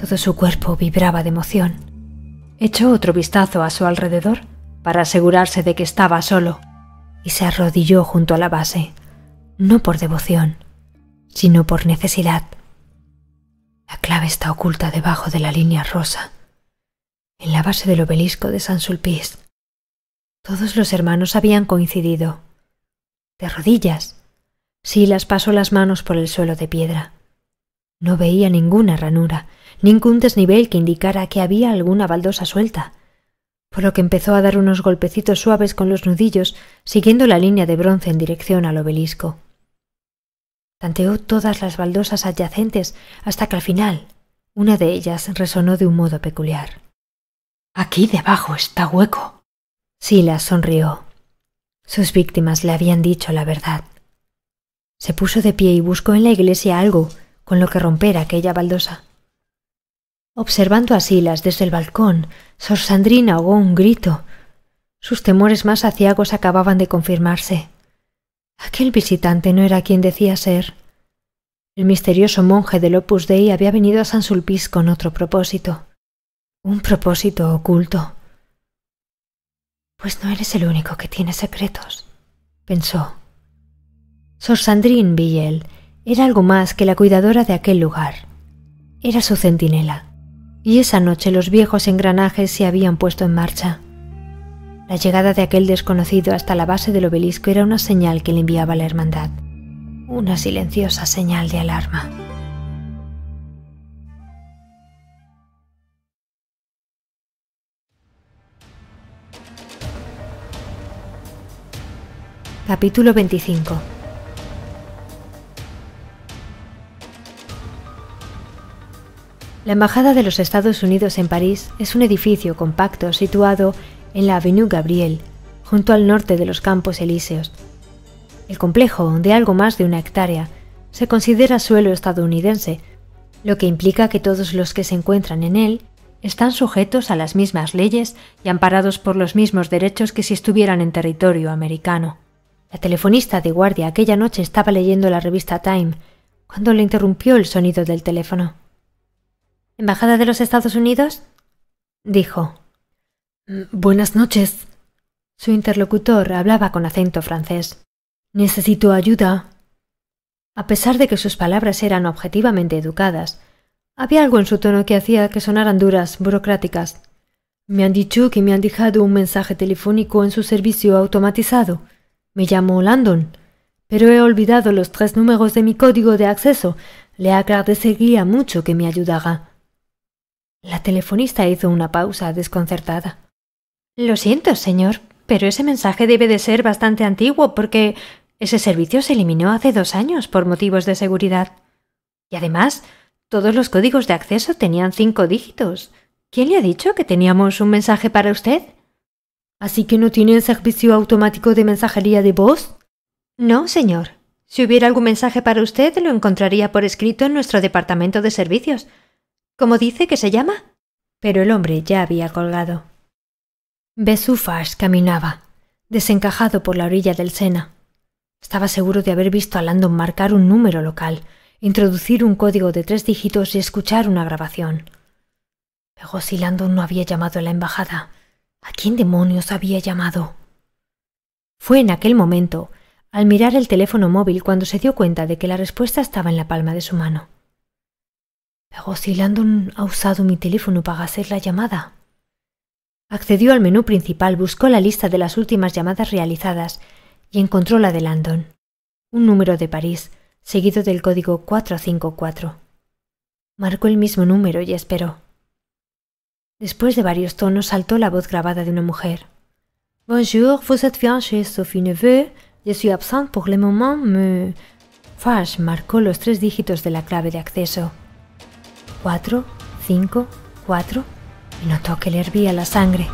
Todo su cuerpo vibraba de emoción. Echó otro vistazo a su alrededor para asegurarse de que estaba solo y se arrodilló junto a la base, no por devoción, sino por necesidad. La clave está oculta debajo de la línea rosa, en la base del obelisco de San Sulpice. Todos los hermanos habían coincidido. De rodillas. Silas pasó las manos por el suelo de piedra. No veía ninguna ranura, ningún desnivel que indicara que había alguna baldosa suelta, por lo que empezó a dar unos golpecitos suaves con los nudillos, siguiendo la línea de bronce en dirección al obelisco. Tanteó todas las baldosas adyacentes hasta que al final una de ellas resonó de un modo peculiar. Aquí debajo está hueco. —Silas sonrió. Sus víctimas le habían dicho la verdad. Se puso de pie y buscó en la iglesia algo con lo que romper aquella baldosa. Observando a Silas desde el balcón, Sor Sandrina ahogó un grito. Sus temores más aciagos acababan de confirmarse. Aquel visitante no era quien decía ser. El misterioso monje del Opus Dei había venido a San Sulpice con otro propósito. Un propósito oculto. Pues no eres el único que tiene secretos, pensó. Sor Sandrine Biel era algo más que la cuidadora de aquel lugar. Era su centinela. Y esa noche los viejos engranajes se habían puesto en marcha. La llegada de aquel desconocido hasta la base del obelisco era una señal que le enviaba la hermandad, una silenciosa señal de alarma. Capítulo 25 La Embajada de los Estados Unidos en París es un edificio compacto situado en la Avenue Gabriel, junto al norte de los Campos Elíseos. El complejo, de algo más de una hectárea, se considera suelo estadounidense, lo que implica que todos los que se encuentran en él están sujetos a las mismas leyes y amparados por los mismos derechos que si estuvieran en territorio americano. La telefonista de guardia aquella noche estaba leyendo la revista Time cuando le interrumpió el sonido del teléfono. ¿Embajada de los Estados Unidos? dijo. Mm, buenas noches. Su interlocutor hablaba con acento francés. Necesito ayuda. A pesar de que sus palabras eran objetivamente educadas, había algo en su tono que hacía que sonaran duras, burocráticas. Me han dicho que me han dejado un mensaje telefónico en su servicio automatizado. Me llamo Landon, pero he olvidado los tres números de mi código de acceso. Le agradecería mucho que me ayudara. La telefonista hizo una pausa desconcertada. Lo siento, señor, pero ese mensaje debe de ser bastante antiguo porque ese servicio se eliminó hace dos años por motivos de seguridad. Y además, todos los códigos de acceso tenían cinco dígitos. ¿Quién le ha dicho que teníamos un mensaje para usted? ¿Así que no el servicio automático de mensajería de voz? No, señor. Si hubiera algún mensaje para usted, lo encontraría por escrito en nuestro departamento de servicios. ¿Cómo dice que se llama? Pero el hombre ya había colgado. Besufas caminaba, desencajado por la orilla del Sena. Estaba seguro de haber visto a Landon marcar un número local, introducir un código de tres dígitos y escuchar una grabación. Pero si Landon no había llamado a la embajada, ¿a quién demonios había llamado? Fue en aquel momento, al mirar el teléfono móvil, cuando se dio cuenta de que la respuesta estaba en la palma de su mano. Pero si Landon ha usado mi teléfono para hacer la llamada. Accedió al menú principal, buscó la lista de las últimas llamadas realizadas y encontró la de Landon, un número de París, seguido del código 454. Marcó el mismo número y esperó. Después de varios tonos saltó la voz grabada de una mujer. Bonjour, vous êtes bien chez Sophie Neveu. Je suis absent pour le moment, me. Fash marcó los tres dígitos de la clave de acceso. 4, 5, 4 notó que le hervía la sangre.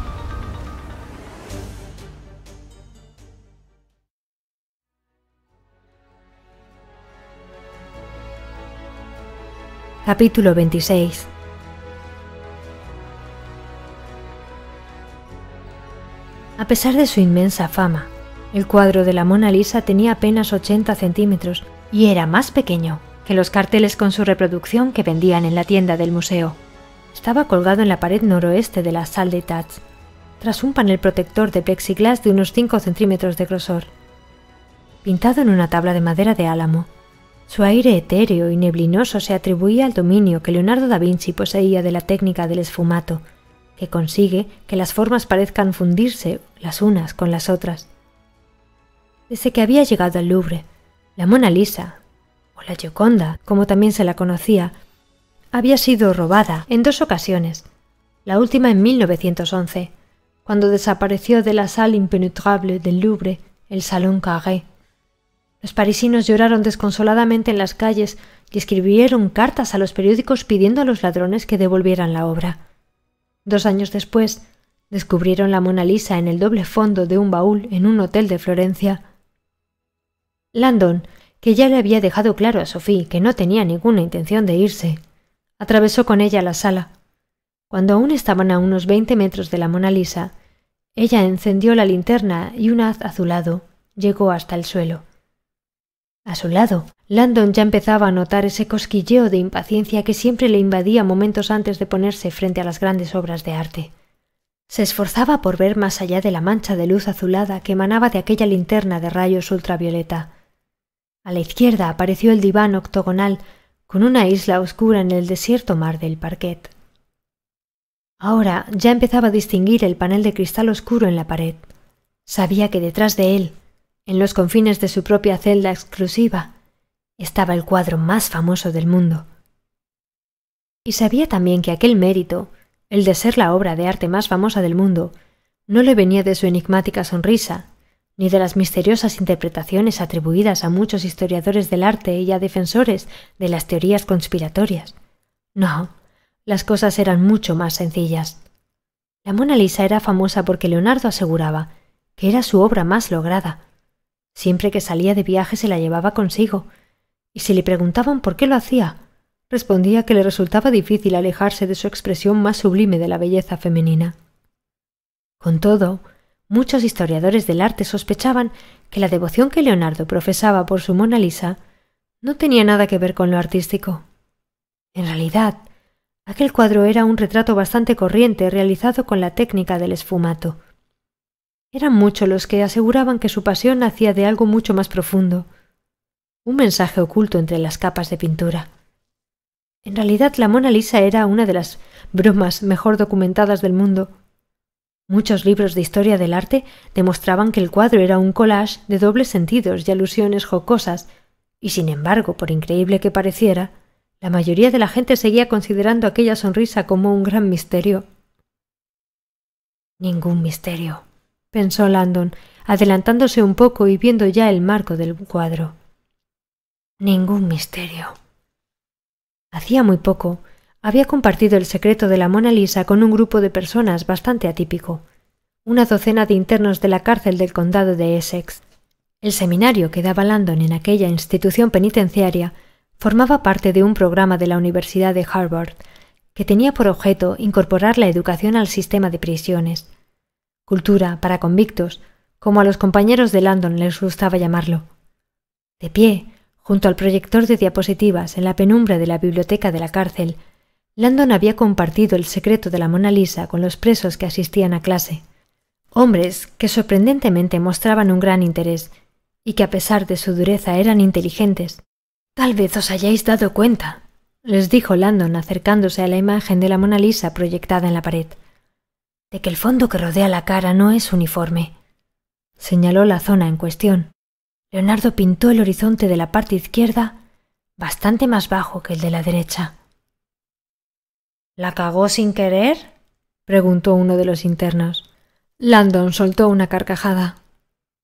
Capítulo 26 A pesar de su inmensa fama, el cuadro de la Mona Lisa tenía apenas 80 centímetros y era más pequeño que los carteles con su reproducción que vendían en la tienda del museo. Estaba colgado en la pared noroeste de la salle de Tats, tras un panel protector de plexiglas de unos 5 centímetros de grosor. Pintado en una tabla de madera de álamo, su aire etéreo y neblinoso se atribuía al dominio que Leonardo da Vinci poseía de la técnica del esfumato, que consigue que las formas parezcan fundirse las unas con las otras. Desde que había llegado al Louvre, la Mona Lisa, o la Gioconda, como también se la conocía, había sido robada en dos ocasiones, la última en 1911, cuando desapareció de la sala impenetrable del Louvre el Salón Carré. Los parisinos lloraron desconsoladamente en las calles y escribieron cartas a los periódicos pidiendo a los ladrones que devolvieran la obra. Dos años después, descubrieron la Mona Lisa en el doble fondo de un baúl en un hotel de Florencia. Landon, que ya le había dejado claro a Sophie que no tenía ninguna intención de irse, atravesó con ella la sala. Cuando aún estaban a unos veinte metros de la Mona Lisa, ella encendió la linterna y un haz azulado llegó hasta el suelo. A su lado, Landon ya empezaba a notar ese cosquilleo de impaciencia que siempre le invadía momentos antes de ponerse frente a las grandes obras de arte. Se esforzaba por ver más allá de la mancha de luz azulada que emanaba de aquella linterna de rayos ultravioleta. A la izquierda apareció el diván octogonal con una isla oscura en el desierto mar del parquet. Ahora ya empezaba a distinguir el panel de cristal oscuro en la pared. Sabía que detrás de él, en los confines de su propia celda exclusiva, estaba el cuadro más famoso del mundo. Y sabía también que aquel mérito, el de ser la obra de arte más famosa del mundo, no le venía de su enigmática sonrisa, ni de las misteriosas interpretaciones atribuidas a muchos historiadores del arte y a defensores de las teorías conspiratorias. No, las cosas eran mucho más sencillas. La Mona Lisa era famosa porque Leonardo aseguraba que era su obra más lograda. Siempre que salía de viaje se la llevaba consigo, y si le preguntaban por qué lo hacía, respondía que le resultaba difícil alejarse de su expresión más sublime de la belleza femenina. Con todo, Muchos historiadores del arte sospechaban que la devoción que Leonardo profesaba por su Mona Lisa no tenía nada que ver con lo artístico. En realidad, aquel cuadro era un retrato bastante corriente realizado con la técnica del esfumato. Eran muchos los que aseguraban que su pasión nacía de algo mucho más profundo, un mensaje oculto entre las capas de pintura. En realidad, la Mona Lisa era una de las bromas mejor documentadas del mundo, Muchos libros de historia del arte demostraban que el cuadro era un collage de dobles sentidos y alusiones jocosas, y sin embargo, por increíble que pareciera, la mayoría de la gente seguía considerando aquella sonrisa como un gran misterio. Ningún misterio, pensó Landon, adelantándose un poco y viendo ya el marco del cuadro. Ningún misterio. Hacía muy poco había compartido el secreto de la Mona Lisa con un grupo de personas bastante atípico, una docena de internos de la cárcel del condado de Essex. El seminario que daba Landon en aquella institución penitenciaria formaba parte de un programa de la Universidad de Harvard que tenía por objeto incorporar la educación al sistema de prisiones. Cultura para convictos, como a los compañeros de Landon les gustaba llamarlo. De pie, junto al proyector de diapositivas en la penumbra de la biblioteca de la cárcel, Landon había compartido el secreto de la Mona Lisa con los presos que asistían a clase, hombres que sorprendentemente mostraban un gran interés y que a pesar de su dureza eran inteligentes. Tal vez os hayáis dado cuenta, les dijo Landon acercándose a la imagen de la Mona Lisa proyectada en la pared, de que el fondo que rodea la cara no es uniforme. Señaló la zona en cuestión. Leonardo pintó el horizonte de la parte izquierda bastante más bajo que el de la derecha. ¿La cagó sin querer? preguntó uno de los internos. Landon soltó una carcajada.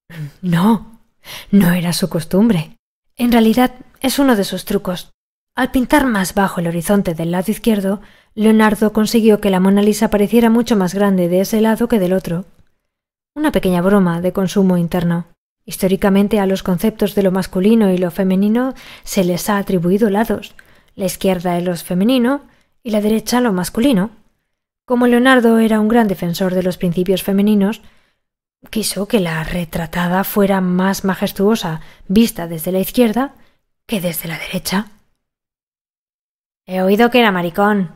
No, no era su costumbre. En realidad es uno de sus trucos. Al pintar más bajo el horizonte del lado izquierdo, Leonardo consiguió que la Mona Lisa pareciera mucho más grande de ese lado que del otro. Una pequeña broma de consumo interno. Históricamente a los conceptos de lo masculino y lo femenino se les ha atribuido lados. La izquierda es los femenino y la derecha lo masculino. Como Leonardo era un gran defensor de los principios femeninos, quiso que la retratada fuera más majestuosa vista desde la izquierda que desde la derecha. He oído que era maricón,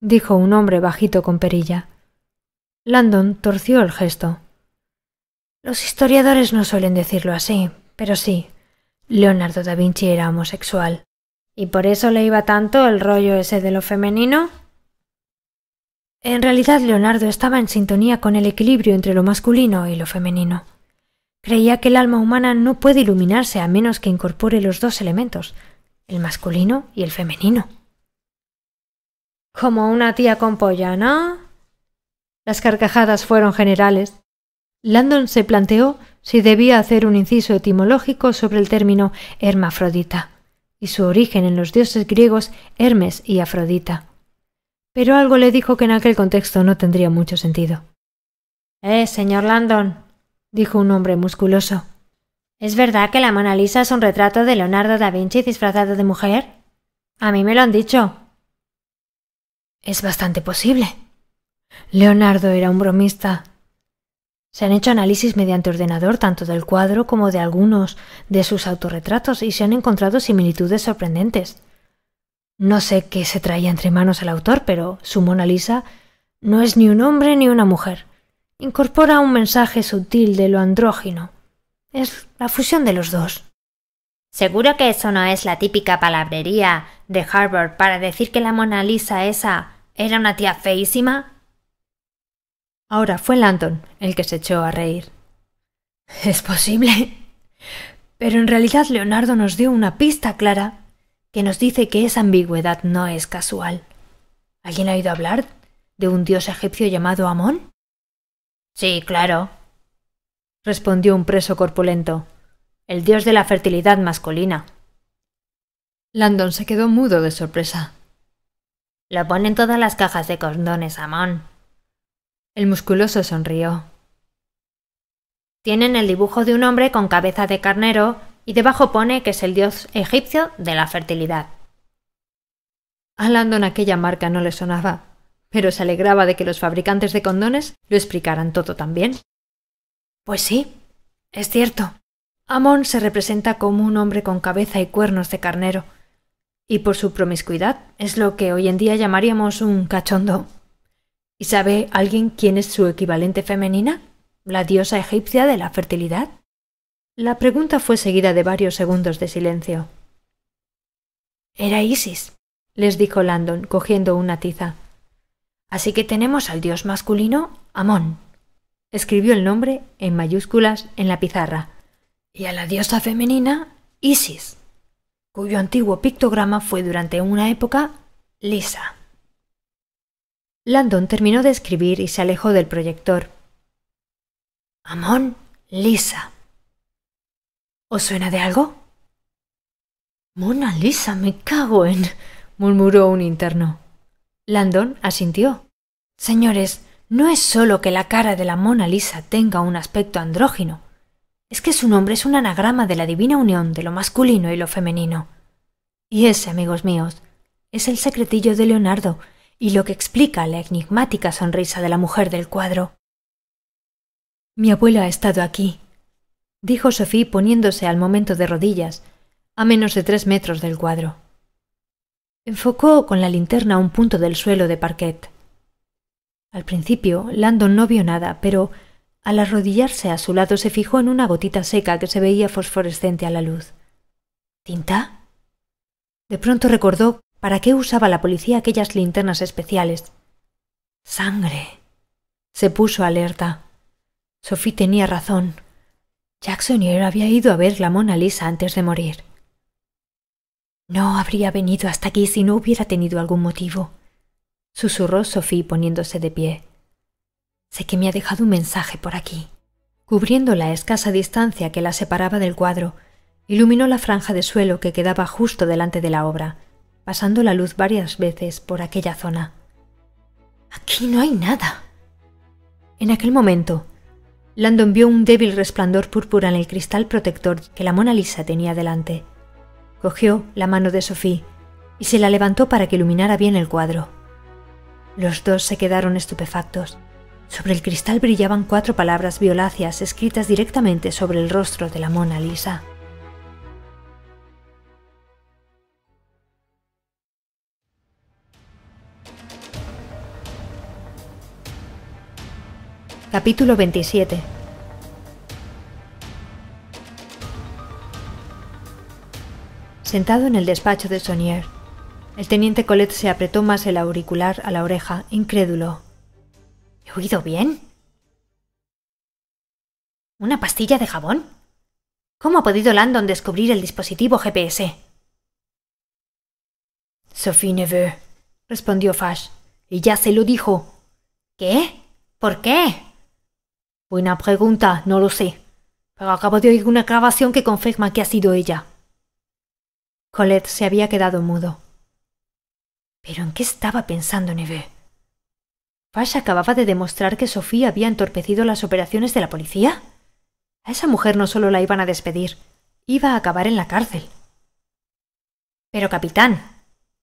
dijo un hombre bajito con perilla. Landon torció el gesto. Los historiadores no suelen decirlo así, pero sí, Leonardo da Vinci era homosexual. ¿Y por eso le iba tanto el rollo ese de lo femenino? En realidad Leonardo estaba en sintonía con el equilibrio entre lo masculino y lo femenino. Creía que el alma humana no puede iluminarse a menos que incorpore los dos elementos, el masculino y el femenino. Como una tía con polla, ¿no? Las carcajadas fueron generales. Landon se planteó si debía hacer un inciso etimológico sobre el término hermafrodita y su origen en los dioses griegos Hermes y Afrodita. Pero algo le dijo que en aquel contexto no tendría mucho sentido. Eh, señor Landon, dijo un hombre musculoso. ¿Es verdad que la Mona Lisa es un retrato de Leonardo da Vinci disfrazado de mujer? A mí me lo han dicho. Es bastante posible. Leonardo era un bromista se han hecho análisis mediante ordenador tanto del cuadro como de algunos de sus autorretratos y se han encontrado similitudes sorprendentes. No sé qué se traía entre manos el autor, pero su Mona Lisa no es ni un hombre ni una mujer. Incorpora un mensaje sutil de lo andrógino. Es la fusión de los dos. Seguro que eso no es la típica palabrería de Harvard para decir que la Mona Lisa esa era una tía feísima. Ahora fue Landon el que se echó a reír. Es posible. Pero en realidad Leonardo nos dio una pista clara que nos dice que esa ambigüedad no es casual. ¿Alguien ha oído hablar de un dios egipcio llamado Amón? Sí, claro, respondió un preso corpulento, el dios de la fertilidad masculina. Landon se quedó mudo de sorpresa. Lo ponen todas las cajas de cordones, Amón, el musculoso sonrió. Tienen el dibujo de un hombre con cabeza de carnero y debajo pone que es el dios egipcio de la fertilidad. A en aquella marca no le sonaba, pero se alegraba de que los fabricantes de condones lo explicaran todo también. Pues sí, es cierto. Amón se representa como un hombre con cabeza y cuernos de carnero, y por su promiscuidad es lo que hoy en día llamaríamos un cachondo. ¿Y sabe alguien quién es su equivalente femenina? ¿La diosa egipcia de la fertilidad? La pregunta fue seguida de varios segundos de silencio. Era Isis, les dijo Landon, cogiendo una tiza. Así que tenemos al dios masculino, Amón. Escribió el nombre, en mayúsculas, en la pizarra. Y a la diosa femenina, Isis, cuyo antiguo pictograma fue durante una época lisa. Landon terminó de escribir y se alejó del proyector. Amón, Lisa. ¿Os suena de algo? Mona Lisa, me cago en. murmuró un interno. Landon asintió. Señores, no es solo que la cara de la Mona Lisa tenga un aspecto andrógino, es que su nombre es un anagrama de la divina unión de lo masculino y lo femenino. Y ese, amigos míos, es el secretillo de Leonardo, y lo que explica la enigmática sonrisa de la mujer del cuadro. Mi abuela ha estado aquí, dijo Sophie poniéndose al momento de rodillas, a menos de tres metros del cuadro. Enfocó con la linterna un punto del suelo de parquet. Al principio, Landon no vio nada, pero al arrodillarse a su lado se fijó en una gotita seca que se veía fosforescente a la luz. ¿Tinta? De pronto recordó ¿Para qué usaba la policía aquellas linternas especiales? Sangre. Se puso alerta. Sophie tenía razón. Jackson Jacksonier había ido a ver la Mona Lisa antes de morir. No habría venido hasta aquí si no hubiera tenido algún motivo, susurró Sophie poniéndose de pie. Sé que me ha dejado un mensaje por aquí. Cubriendo la escasa distancia que la separaba del cuadro, iluminó la franja de suelo que quedaba justo delante de la obra pasando la luz varias veces por aquella zona. Aquí no hay nada. En aquel momento, Landon vio un débil resplandor púrpura en el cristal protector que la Mona Lisa tenía delante. Cogió la mano de Sophie y se la levantó para que iluminara bien el cuadro. Los dos se quedaron estupefactos. Sobre el cristal brillaban cuatro palabras violáceas escritas directamente sobre el rostro de la Mona Lisa. Capítulo 27 Sentado en el despacho de Sonier, el teniente Colette se apretó más el auricular a la oreja, incrédulo. ¿He oído bien? ¿Una pastilla de jabón? ¿Cómo ha podido Landon descubrir el dispositivo GPS? Sophie Neveu, respondió Fash. ya se lo dijo. ¿Qué? ¿Por qué? Buena pregunta, no lo sé. Pero acabo de oír una grabación que confirma que ha sido ella. Colette se había quedado mudo. ¿Pero en qué estaba pensando Neve? ¿Fash acababa de demostrar que Sofía había entorpecido las operaciones de la policía? A esa mujer no solo la iban a despedir, iba a acabar en la cárcel. Pero, capitán,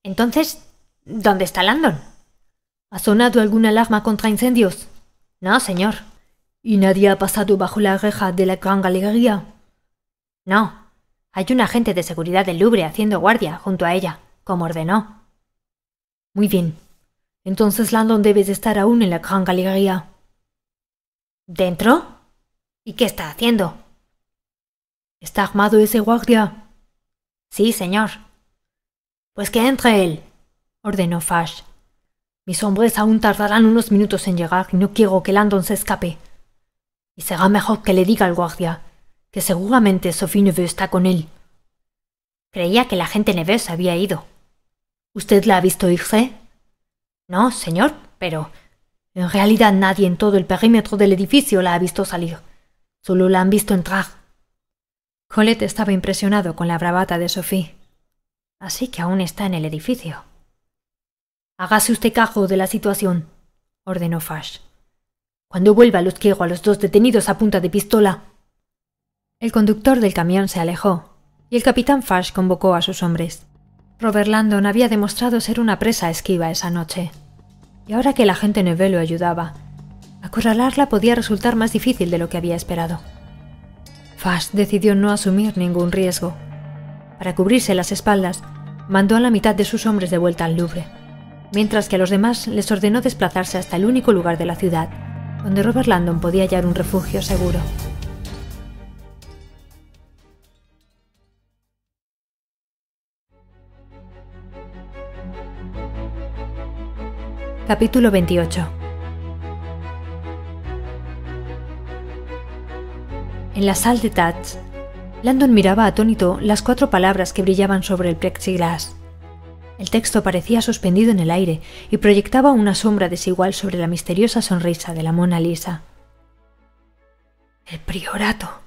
entonces, ¿dónde está Landon? ¿Ha sonado alguna alarma contra incendios? No, señor, ¿Y nadie ha pasado bajo la reja de la Gran Galería? No. Hay un agente de seguridad del Louvre haciendo guardia junto a ella, como ordenó. Muy bien. Entonces Landon debe de estar aún en la Gran Galería. ¿Dentro? ¿Y qué está haciendo? ¿Está armado ese guardia? Sí, señor. Pues que entre él, ordenó Fash. Mis hombres aún tardarán unos minutos en llegar y no quiero que Landon se escape y será mejor que le diga al guardia, que seguramente Sophie Neveu está con él. Creía que la gente Neveu se había ido. ¿Usted la ha visto irse? No, señor, pero en realidad nadie en todo el perímetro del edificio la ha visto salir. Solo la han visto entrar. Colette estaba impresionado con la bravata de Sophie. Así que aún está en el edificio. Hágase usted cargo de la situación, ordenó Fash. Cuando vuelva los quiero a los dos detenidos a punta de pistola. El conductor del camión se alejó, y el capitán Fash convocó a sus hombres. Robert Landon había demostrado ser una presa esquiva esa noche. Y ahora que la gente Neve lo ayudaba, acorralarla podía resultar más difícil de lo que había esperado. Fash decidió no asumir ningún riesgo. Para cubrirse las espaldas, mandó a la mitad de sus hombres de vuelta al Louvre, mientras que a los demás les ordenó desplazarse hasta el único lugar de la ciudad donde Robert Landon podía hallar un refugio seguro. Capítulo 28 En la sal de Tats, Landon miraba atónito las cuatro palabras que brillaban sobre el plexiglas. El texto parecía suspendido en el aire y proyectaba una sombra desigual sobre la misteriosa sonrisa de la Mona Lisa. El priorato,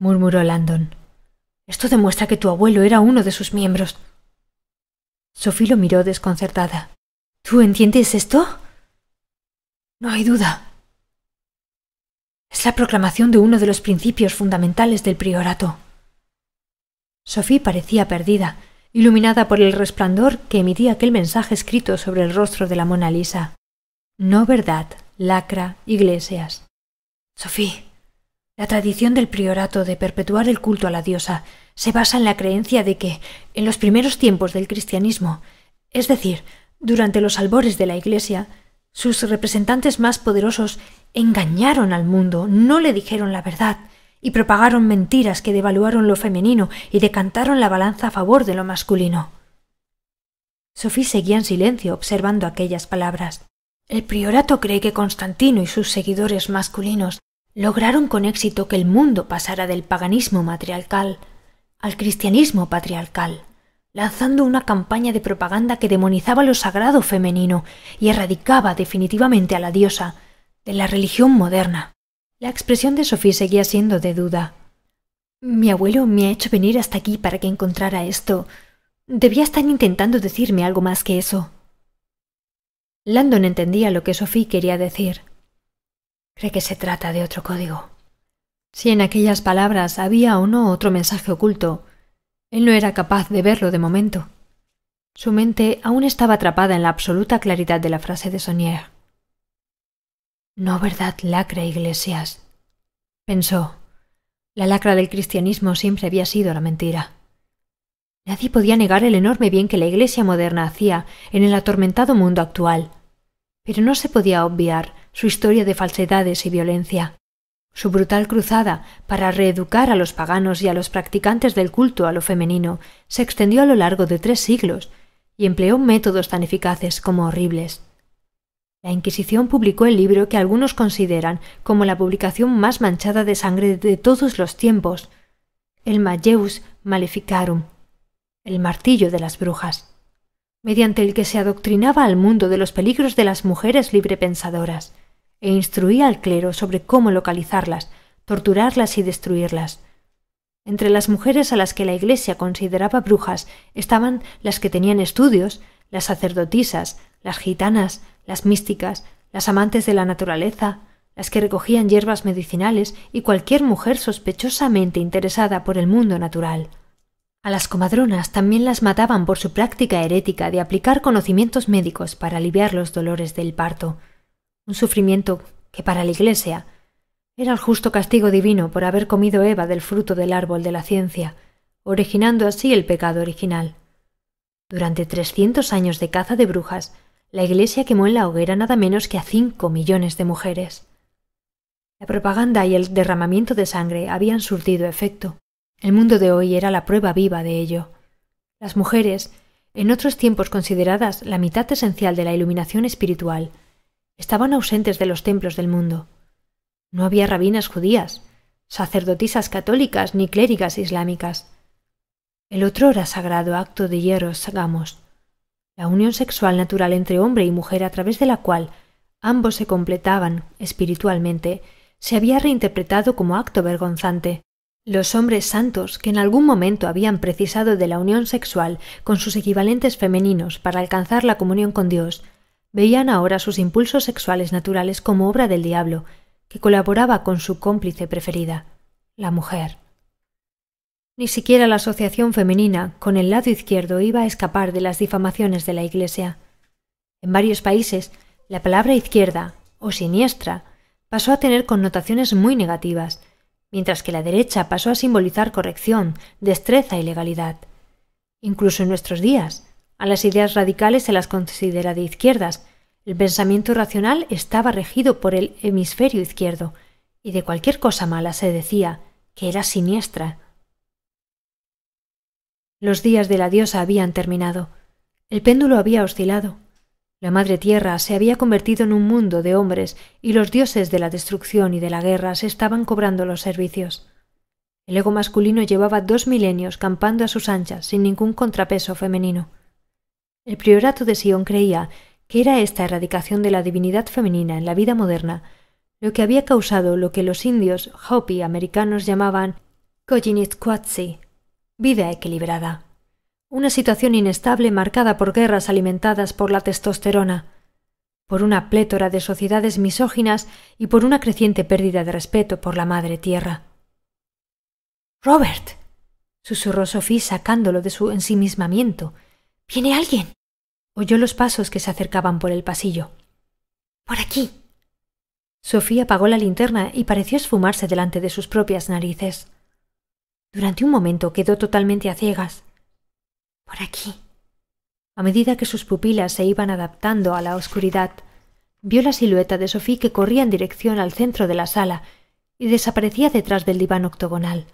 murmuró Landon. Esto demuestra que tu abuelo era uno de sus miembros. Sophie lo miró desconcertada. ¿Tú entiendes esto? No hay duda. Es la proclamación de uno de los principios fundamentales del priorato. Sophie parecía perdida iluminada por el resplandor que emitía aquel mensaje escrito sobre el rostro de la Mona Lisa. No verdad, lacra, iglesias. Sofí, la tradición del priorato de perpetuar el culto a la diosa se basa en la creencia de que, en los primeros tiempos del cristianismo, es decir, durante los albores de la Iglesia, sus representantes más poderosos engañaron al mundo, no le dijeron la verdad, y propagaron mentiras que devaluaron lo femenino y decantaron la balanza a favor de lo masculino. Sofía seguía en silencio observando aquellas palabras. El priorato cree que Constantino y sus seguidores masculinos lograron con éxito que el mundo pasara del paganismo matriarcal al cristianismo patriarcal, lanzando una campaña de propaganda que demonizaba lo sagrado femenino y erradicaba definitivamente a la diosa de la religión moderna. La expresión de Sophie seguía siendo de duda. Mi abuelo me ha hecho venir hasta aquí para que encontrara esto. Debía estar intentando decirme algo más que eso. Landon entendía lo que Sophie quería decir. Cree que se trata de otro código. Si en aquellas palabras había o no otro mensaje oculto, él no era capaz de verlo de momento. Su mente aún estaba atrapada en la absoluta claridad de la frase de Sonier. No, ¿verdad, lacra, Iglesias? pensó. La lacra del cristianismo siempre había sido la mentira. Nadie podía negar el enorme bien que la Iglesia moderna hacía en el atormentado mundo actual, pero no se podía obviar su historia de falsedades y violencia, su brutal cruzada para reeducar a los paganos y a los practicantes del culto a lo femenino se extendió a lo largo de tres siglos y empleó métodos tan eficaces como horribles. La Inquisición publicó el libro que algunos consideran como la publicación más manchada de sangre de todos los tiempos, el Malleus Maleficarum, el martillo de las brujas, mediante el que se adoctrinaba al mundo de los peligros de las mujeres librepensadoras, e instruía al clero sobre cómo localizarlas, torturarlas y destruirlas. Entre las mujeres a las que la Iglesia consideraba brujas estaban las que tenían estudios, las sacerdotisas, las gitanas, las místicas, las amantes de la naturaleza, las que recogían hierbas medicinales y cualquier mujer sospechosamente interesada por el mundo natural. A las comadronas también las mataban por su práctica herética de aplicar conocimientos médicos para aliviar los dolores del parto, un sufrimiento que para la Iglesia era el justo castigo divino por haber comido Eva del fruto del árbol de la ciencia, originando así el pecado original. Durante trescientos años de caza de brujas, la Iglesia quemó en la hoguera nada menos que a cinco millones de mujeres. La propaganda y el derramamiento de sangre habían surtido efecto. El mundo de hoy era la prueba viva de ello. Las mujeres, en otros tiempos consideradas la mitad esencial de la iluminación espiritual, estaban ausentes de los templos del mundo. No había rabinas judías, sacerdotisas católicas ni clérigas islámicas. El otro era sagrado acto de hieros sagamos la unión sexual natural entre hombre y mujer a través de la cual ambos se completaban espiritualmente, se había reinterpretado como acto vergonzante. Los hombres santos que en algún momento habían precisado de la unión sexual con sus equivalentes femeninos para alcanzar la comunión con Dios, veían ahora sus impulsos sexuales naturales como obra del diablo, que colaboraba con su cómplice preferida, la mujer. Ni siquiera la asociación femenina con el lado izquierdo iba a escapar de las difamaciones de la Iglesia. En varios países, la palabra izquierda o siniestra pasó a tener connotaciones muy negativas, mientras que la derecha pasó a simbolizar corrección, destreza y legalidad. Incluso en nuestros días, a las ideas radicales se las considera de izquierdas. El pensamiento racional estaba regido por el hemisferio izquierdo, y de cualquier cosa mala se decía que era siniestra. Los días de la diosa habían terminado. El péndulo había oscilado. La madre tierra se había convertido en un mundo de hombres y los dioses de la destrucción y de la guerra se estaban cobrando los servicios. El ego masculino llevaba dos milenios campando a sus anchas sin ningún contrapeso femenino. El priorato de Sion creía que era esta erradicación de la divinidad femenina en la vida moderna lo que había causado lo que los indios Hopi americanos llamaban vida equilibrada. Una situación inestable marcada por guerras alimentadas por la testosterona, por una plétora de sociedades misóginas y por una creciente pérdida de respeto por la madre tierra. Robert, susurró Sofía sacándolo de su ensimismamiento. Viene alguien. Oyó los pasos que se acercaban por el pasillo. Por aquí. Sofía apagó la linterna y pareció esfumarse delante de sus propias narices. Durante un momento quedó totalmente a ciegas. Por aquí. A medida que sus pupilas se iban adaptando a la oscuridad, vio la silueta de Sophie que corría en dirección al centro de la sala y desaparecía detrás del diván octogonal.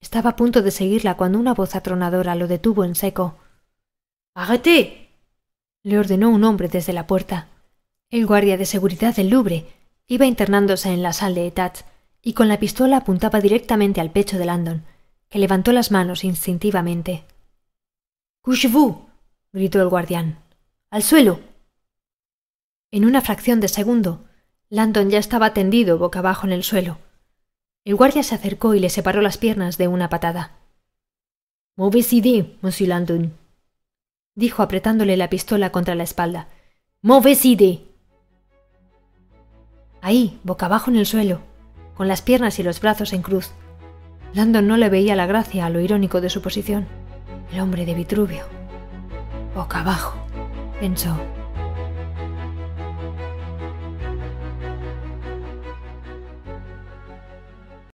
Estaba a punto de seguirla cuando una voz atronadora lo detuvo en seco. ¡Hágate! le ordenó un hombre desde la puerta. El guardia de seguridad del Louvre iba internándose en la sala de Etat y con la pistola apuntaba directamente al pecho de Landon, que levantó las manos instintivamente. Couchez-vous, gritó el guardián. Al suelo. En una fracción de segundo, Landon ya estaba tendido boca abajo en el suelo. El guardia se acercó y le separó las piernas de una patada. Mauvaise idée, monsieur Landon, dijo apretándole la pistola contra la espalda. Mauvaise idée. Ahí, boca abajo en el suelo, con las piernas y los brazos en cruz, Landon no le veía la gracia a lo irónico de su posición. El hombre de Vitruvio. Boca abajo, pensó